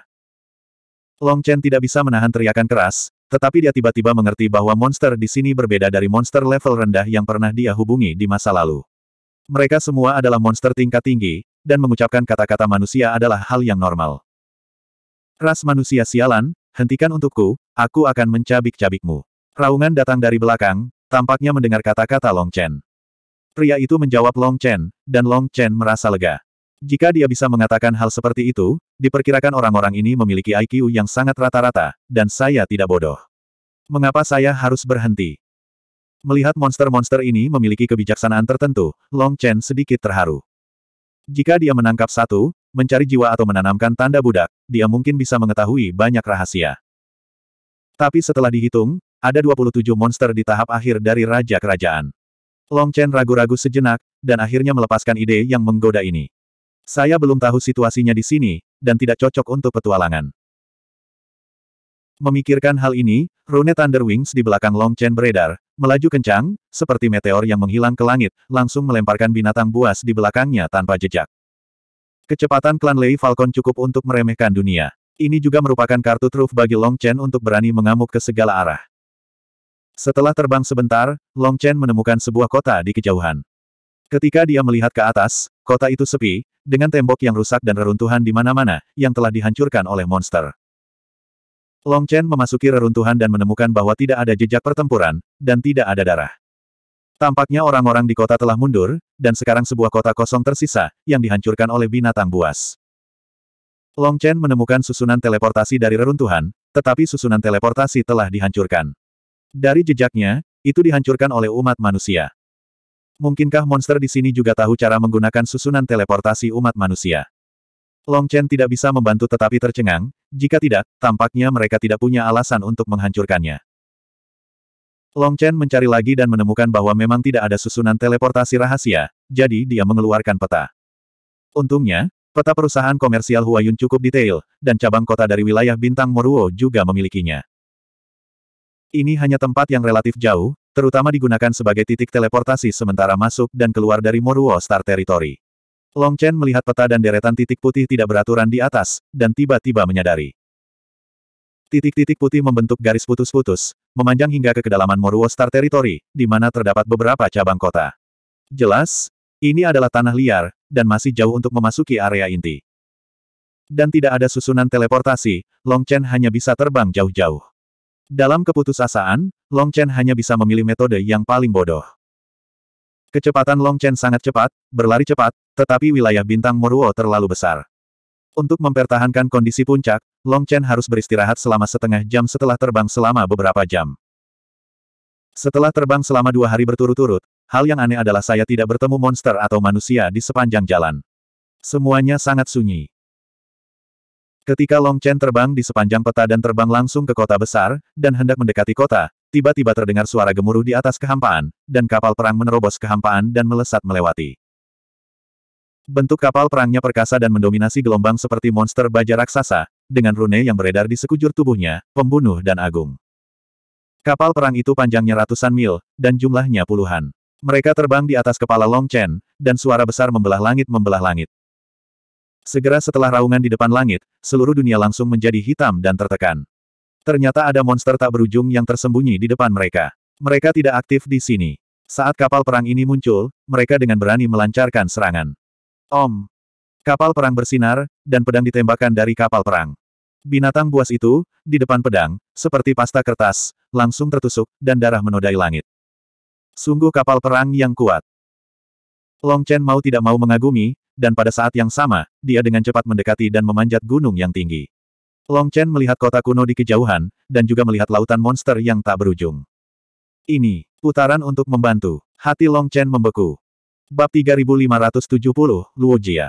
Long Chen tidak bisa menahan teriakan keras, tetapi dia tiba-tiba mengerti bahwa monster di sini berbeda dari monster level rendah yang pernah dia hubungi di masa lalu. Mereka semua adalah monster tingkat tinggi, dan mengucapkan kata-kata manusia adalah hal yang normal. Ras manusia sialan, hentikan untukku, aku akan mencabik-cabikmu. Raungan datang dari belakang, tampaknya mendengar kata-kata Long Chen. Pria itu menjawab Long Chen, dan Long Chen merasa lega. Jika dia bisa mengatakan hal seperti itu, diperkirakan orang-orang ini memiliki IQ yang sangat rata-rata, dan saya tidak bodoh. Mengapa saya harus berhenti? Melihat monster-monster ini memiliki kebijaksanaan tertentu, Long Chen sedikit terharu. Jika dia menangkap satu, mencari jiwa atau menanamkan tanda budak, dia mungkin bisa mengetahui banyak rahasia. Tapi setelah dihitung, ada 27 monster di tahap akhir dari Raja Kerajaan. Long Chen ragu-ragu sejenak, dan akhirnya melepaskan ide yang menggoda ini. Saya belum tahu situasinya di sini, dan tidak cocok untuk petualangan. Memikirkan hal ini, rune Thunder Wings di belakang Long Chen beredar, melaju kencang, seperti meteor yang menghilang ke langit, langsung melemparkan binatang buas di belakangnya tanpa jejak. Kecepatan klan Lei Falcon cukup untuk meremehkan dunia. Ini juga merupakan kartu truf bagi Long Chen untuk berani mengamuk ke segala arah. Setelah terbang sebentar, Long Chen menemukan sebuah kota di kejauhan. Ketika dia melihat ke atas, Kota itu sepi, dengan tembok yang rusak dan reruntuhan di mana-mana, yang telah dihancurkan oleh monster. Long Chen memasuki reruntuhan dan menemukan bahwa tidak ada jejak pertempuran, dan tidak ada darah. Tampaknya orang-orang di kota telah mundur, dan sekarang sebuah kota kosong tersisa, yang dihancurkan oleh binatang buas. Long Chen menemukan susunan teleportasi dari reruntuhan, tetapi susunan teleportasi telah dihancurkan. Dari jejaknya, itu dihancurkan oleh umat manusia. Mungkinkah monster di sini juga tahu cara menggunakan susunan teleportasi umat manusia? Long Chen tidak bisa membantu tetapi tercengang, jika tidak, tampaknya mereka tidak punya alasan untuk menghancurkannya. Long Chen mencari lagi dan menemukan bahwa memang tidak ada susunan teleportasi rahasia, jadi dia mengeluarkan peta. Untungnya, peta perusahaan komersial Huayun cukup detail, dan cabang kota dari wilayah bintang Moruo juga memilikinya. Ini hanya tempat yang relatif jauh, terutama digunakan sebagai titik teleportasi sementara masuk dan keluar dari Moruo Star Territory. Long Chen melihat peta dan deretan titik putih tidak beraturan di atas, dan tiba-tiba menyadari. Titik-titik putih membentuk garis putus-putus, memanjang hingga ke kedalaman Moruo Star Territory, di mana terdapat beberapa cabang kota. Jelas, ini adalah tanah liar, dan masih jauh untuk memasuki area inti. Dan tidak ada susunan teleportasi, Long Chen hanya bisa terbang jauh-jauh. Dalam keputusasaan, Long Chen hanya bisa memilih metode yang paling bodoh. Kecepatan Long Chen sangat cepat, berlari cepat, tetapi wilayah bintang Moruo terlalu besar. Untuk mempertahankan kondisi puncak, Long Chen harus beristirahat selama setengah jam setelah terbang selama beberapa jam. Setelah terbang selama dua hari berturut-turut, hal yang aneh adalah saya tidak bertemu monster atau manusia di sepanjang jalan. Semuanya sangat sunyi. Ketika Long Chen terbang di sepanjang peta dan terbang langsung ke kota besar, dan hendak mendekati kota, Tiba-tiba terdengar suara gemuruh di atas kehampaan, dan kapal perang menerobos kehampaan dan melesat melewati. Bentuk kapal perangnya perkasa dan mendominasi gelombang seperti monster baja raksasa, dengan rune yang beredar di sekujur tubuhnya, pembunuh dan agung. Kapal perang itu panjangnya ratusan mil, dan jumlahnya puluhan. Mereka terbang di atas kepala Long Chen, dan suara besar membelah langit membelah langit. Segera setelah raungan di depan langit, seluruh dunia langsung menjadi hitam dan tertekan. Ternyata ada monster tak berujung yang tersembunyi di depan mereka. Mereka tidak aktif di sini. Saat kapal perang ini muncul, mereka dengan berani melancarkan serangan. Om! Kapal perang bersinar, dan pedang ditembakkan dari kapal perang. Binatang buas itu, di depan pedang, seperti pasta kertas, langsung tertusuk, dan darah menodai langit. Sungguh kapal perang yang kuat. Long Chen mau tidak mau mengagumi, dan pada saat yang sama, dia dengan cepat mendekati dan memanjat gunung yang tinggi. Long Chen melihat kota kuno di kejauhan, dan juga melihat lautan monster yang tak berujung. Ini, putaran untuk membantu. Hati Long Chen membeku. Bab 3570, Luo Jia.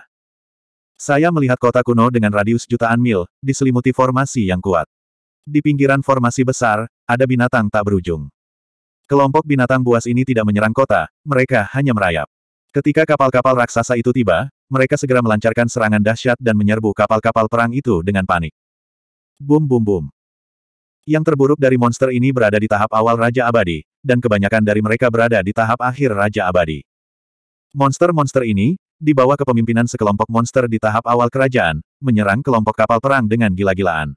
Saya melihat kota kuno dengan radius jutaan mil, diselimuti formasi yang kuat. Di pinggiran formasi besar, ada binatang tak berujung. Kelompok binatang buas ini tidak menyerang kota, mereka hanya merayap. Ketika kapal-kapal raksasa itu tiba, mereka segera melancarkan serangan dahsyat dan menyerbu kapal-kapal perang itu dengan panik. Bum bum bum. Yang terburuk dari monster ini berada di tahap awal Raja Abadi, dan kebanyakan dari mereka berada di tahap akhir Raja Abadi. Monster-monster ini, di bawah kepemimpinan sekelompok monster di tahap awal kerajaan, menyerang kelompok kapal perang dengan gila-gilaan.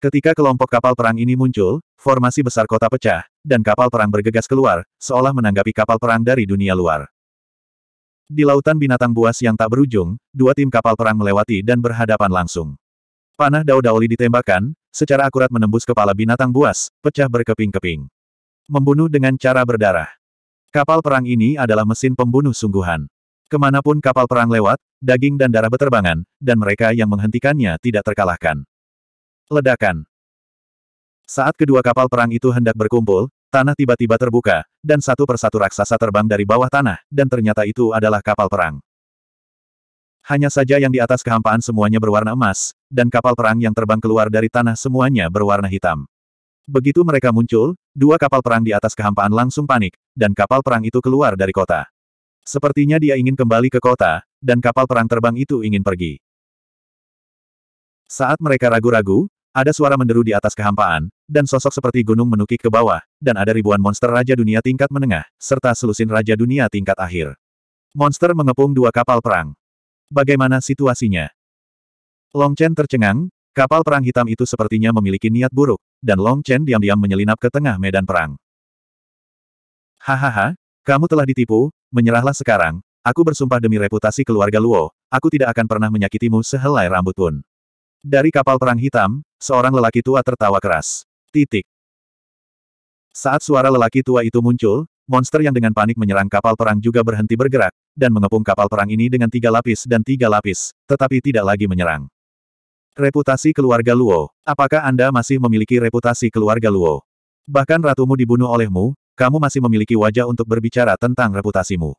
Ketika kelompok kapal perang ini muncul, formasi besar kota pecah, dan kapal perang bergegas keluar, seolah menanggapi kapal perang dari dunia luar. Di lautan binatang buas yang tak berujung, dua tim kapal perang melewati dan berhadapan langsung. Panah Dao Daoli ditembakkan, secara akurat menembus kepala binatang buas, pecah berkeping-keping. Membunuh dengan cara berdarah. Kapal perang ini adalah mesin pembunuh sungguhan. Kemanapun kapal perang lewat, daging dan darah beterbangan, dan mereka yang menghentikannya tidak terkalahkan. Ledakan. Saat kedua kapal perang itu hendak berkumpul, tanah tiba-tiba terbuka, dan satu persatu raksasa terbang dari bawah tanah, dan ternyata itu adalah kapal perang. Hanya saja yang di atas kehampaan semuanya berwarna emas, dan kapal perang yang terbang keluar dari tanah semuanya berwarna hitam. Begitu mereka muncul, dua kapal perang di atas kehampaan langsung panik, dan kapal perang itu keluar dari kota. Sepertinya dia ingin kembali ke kota, dan kapal perang terbang itu ingin pergi. Saat mereka ragu-ragu, ada suara menderu di atas kehampaan, dan sosok seperti gunung menukik ke bawah, dan ada ribuan monster Raja Dunia tingkat menengah, serta selusin Raja Dunia tingkat akhir. Monster mengepung dua kapal perang. Bagaimana situasinya? Long Chen tercengang, kapal perang hitam itu sepertinya memiliki niat buruk, dan Long Chen diam-diam menyelinap ke tengah medan perang. Hahaha, kamu telah ditipu, menyerahlah sekarang, Aku bersumpah demi reputasi keluarga Luo, aku tidak akan pernah menyakitimu sehelai rambut pun. Dari kapal perang hitam, seorang lelaki tua tertawa keras. Titik. Saat suara lelaki tua itu muncul, monster yang dengan panik menyerang kapal perang juga berhenti bergerak, dan mengepung kapal perang ini dengan tiga lapis dan tiga lapis, tetapi tidak lagi menyerang. Reputasi keluarga Luo. Apakah Anda masih memiliki reputasi keluarga Luo? Bahkan ratumu dibunuh olehmu, kamu masih memiliki wajah untuk berbicara tentang reputasimu.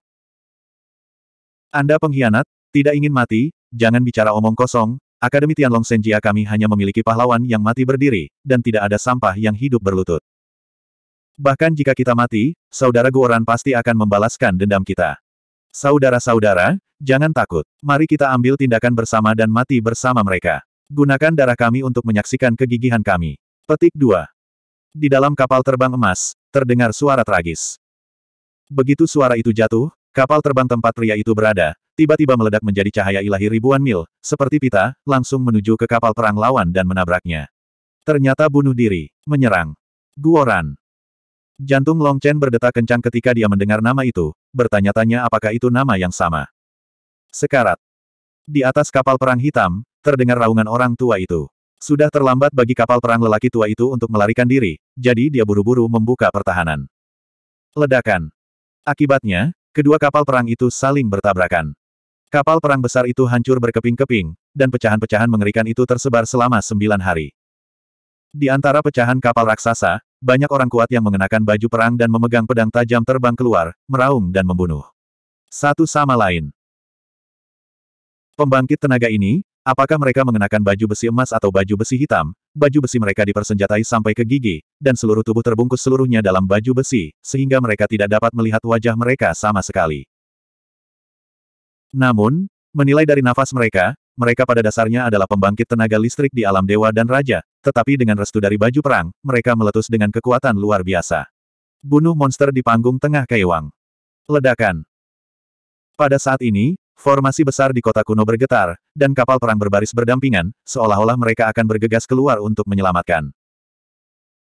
Anda pengkhianat, tidak ingin mati, jangan bicara omong kosong, Akademi Tianlong Senjia kami hanya memiliki pahlawan yang mati berdiri, dan tidak ada sampah yang hidup berlutut. Bahkan jika kita mati, saudara Goran pasti akan membalaskan dendam kita. Saudara-saudara, jangan takut. Mari kita ambil tindakan bersama dan mati bersama mereka. Gunakan darah kami untuk menyaksikan kegigihan kami. Petik 2. Di dalam kapal terbang emas, terdengar suara tragis. Begitu suara itu jatuh, kapal terbang tempat pria itu berada, tiba-tiba meledak menjadi cahaya ilahi ribuan mil, seperti pita, langsung menuju ke kapal perang lawan dan menabraknya. Ternyata bunuh diri, menyerang. Guoran. Jantung Long Chen berdetak kencang ketika dia mendengar nama itu, bertanya-tanya apakah itu nama yang sama. Sekarat. Di atas kapal perang hitam, terdengar raungan orang tua itu. Sudah terlambat bagi kapal perang lelaki tua itu untuk melarikan diri, jadi dia buru-buru membuka pertahanan. Ledakan. Akibatnya, kedua kapal perang itu saling bertabrakan. Kapal perang besar itu hancur berkeping-keping, dan pecahan-pecahan mengerikan itu tersebar selama sembilan hari. Di antara pecahan kapal raksasa, banyak orang kuat yang mengenakan baju perang dan memegang pedang tajam terbang keluar, meraung dan membunuh. Satu sama lain. Pembangkit tenaga ini, apakah mereka mengenakan baju besi emas atau baju besi hitam, baju besi mereka dipersenjatai sampai ke gigi, dan seluruh tubuh terbungkus seluruhnya dalam baju besi, sehingga mereka tidak dapat melihat wajah mereka sama sekali. Namun, menilai dari nafas mereka, mereka pada dasarnya adalah pembangkit tenaga listrik di alam dewa dan raja, tetapi dengan restu dari baju perang, mereka meletus dengan kekuatan luar biasa. Bunuh monster di panggung tengah Kaiwang. Ledakan. Pada saat ini, formasi besar di kota kuno bergetar, dan kapal perang berbaris berdampingan, seolah-olah mereka akan bergegas keluar untuk menyelamatkan.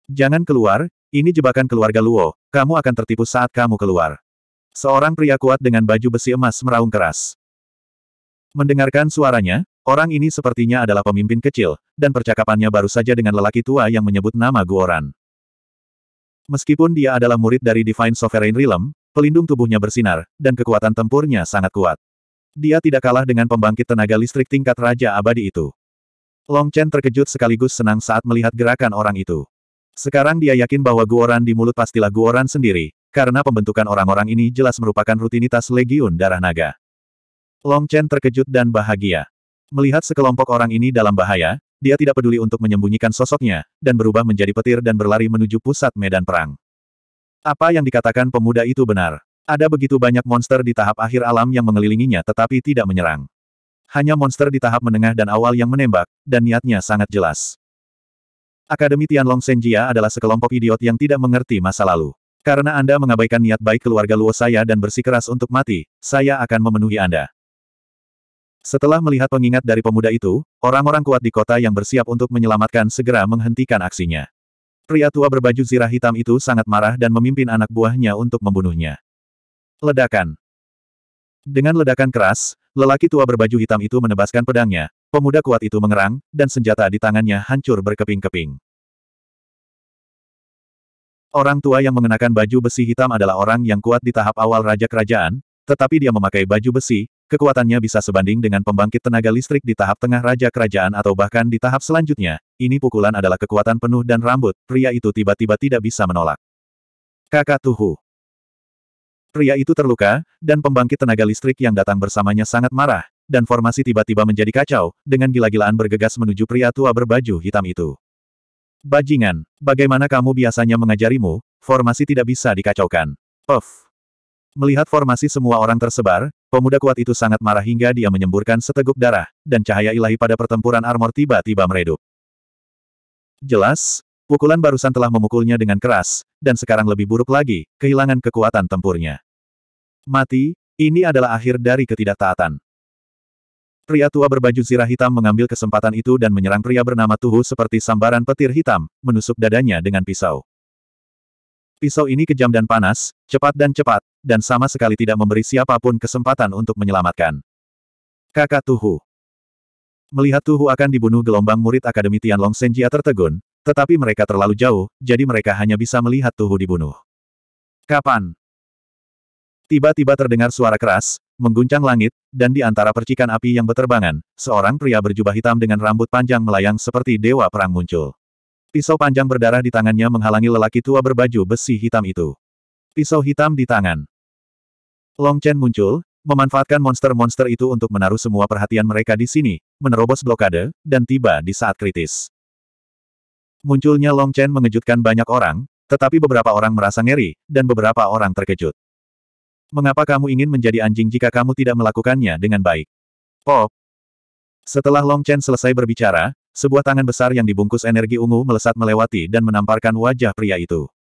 Jangan keluar, ini jebakan keluarga Luo, kamu akan tertipu saat kamu keluar. Seorang pria kuat dengan baju besi emas meraung keras. Mendengarkan suaranya, Orang ini sepertinya adalah pemimpin kecil, dan percakapannya baru saja dengan lelaki tua yang menyebut nama Guoran. Meskipun dia adalah murid dari Divine Sovereign Realm, pelindung tubuhnya bersinar, dan kekuatan tempurnya sangat kuat. Dia tidak kalah dengan pembangkit tenaga listrik tingkat Raja Abadi itu. Long Chen terkejut sekaligus senang saat melihat gerakan orang itu. Sekarang dia yakin bahwa Guoran di mulut pastilah Guoran sendiri, karena pembentukan orang-orang ini jelas merupakan rutinitas Legiun Darah Naga. Long Chen terkejut dan bahagia. Melihat sekelompok orang ini dalam bahaya, dia tidak peduli untuk menyembunyikan sosoknya, dan berubah menjadi petir dan berlari menuju pusat medan perang. Apa yang dikatakan pemuda itu benar. Ada begitu banyak monster di tahap akhir alam yang mengelilinginya tetapi tidak menyerang. Hanya monster di tahap menengah dan awal yang menembak, dan niatnya sangat jelas. Akademi Tianlong Senjia adalah sekelompok idiot yang tidak mengerti masa lalu. Karena Anda mengabaikan niat baik keluarga Luo saya dan bersikeras untuk mati, saya akan memenuhi Anda. Setelah melihat pengingat dari pemuda itu, orang-orang kuat di kota yang bersiap untuk menyelamatkan segera menghentikan aksinya. Pria tua berbaju zirah hitam itu sangat marah dan memimpin anak buahnya untuk membunuhnya. Ledakan Dengan ledakan keras, lelaki tua berbaju hitam itu menebaskan pedangnya, pemuda kuat itu mengerang, dan senjata di tangannya hancur berkeping-keping. Orang tua yang mengenakan baju besi hitam adalah orang yang kuat di tahap awal raja kerajaan, tetapi dia memakai baju besi, Kekuatannya bisa sebanding dengan pembangkit tenaga listrik di tahap tengah raja kerajaan atau bahkan di tahap selanjutnya. Ini pukulan adalah kekuatan penuh dan rambut, pria itu tiba-tiba tidak bisa menolak. Kakak Tuhu. Pria itu terluka, dan pembangkit tenaga listrik yang datang bersamanya sangat marah, dan formasi tiba-tiba menjadi kacau, dengan gila-gilaan bergegas menuju pria tua berbaju hitam itu. Bajingan, bagaimana kamu biasanya mengajarimu, formasi tidak bisa dikacaukan. Puff. Melihat formasi semua orang tersebar, pemuda kuat itu sangat marah hingga dia menyemburkan seteguk darah, dan cahaya ilahi pada pertempuran armor tiba-tiba meredup. Jelas, pukulan barusan telah memukulnya dengan keras, dan sekarang lebih buruk lagi, kehilangan kekuatan tempurnya. Mati, ini adalah akhir dari ketidaktaatan. Pria tua berbaju zirah hitam mengambil kesempatan itu dan menyerang pria bernama Tuhu seperti sambaran petir hitam, menusuk dadanya dengan pisau. Pisau ini kejam dan panas, cepat dan cepat, dan sama sekali tidak memberi siapapun kesempatan untuk menyelamatkan. Kakak Tuhu Melihat Tuhu akan dibunuh gelombang murid Akademi Tianlong Senjia tertegun, tetapi mereka terlalu jauh, jadi mereka hanya bisa melihat Tuhu dibunuh. Kapan? Tiba-tiba terdengar suara keras, mengguncang langit, dan di antara percikan api yang beterbangan, seorang pria berjubah hitam dengan rambut panjang melayang seperti dewa perang muncul. Pisau panjang berdarah di tangannya menghalangi lelaki tua berbaju besi hitam itu. Pisau hitam di tangan. Long Chen muncul, memanfaatkan monster-monster itu untuk menaruh semua perhatian mereka di sini, menerobos blokade, dan tiba di saat kritis. Munculnya Long Chen mengejutkan banyak orang, tetapi beberapa orang merasa ngeri, dan beberapa orang terkejut. Mengapa kamu ingin menjadi anjing jika kamu tidak melakukannya dengan baik? Pop. Setelah Long Chen selesai berbicara, sebuah tangan besar yang dibungkus energi ungu melesat melewati dan menamparkan wajah pria itu.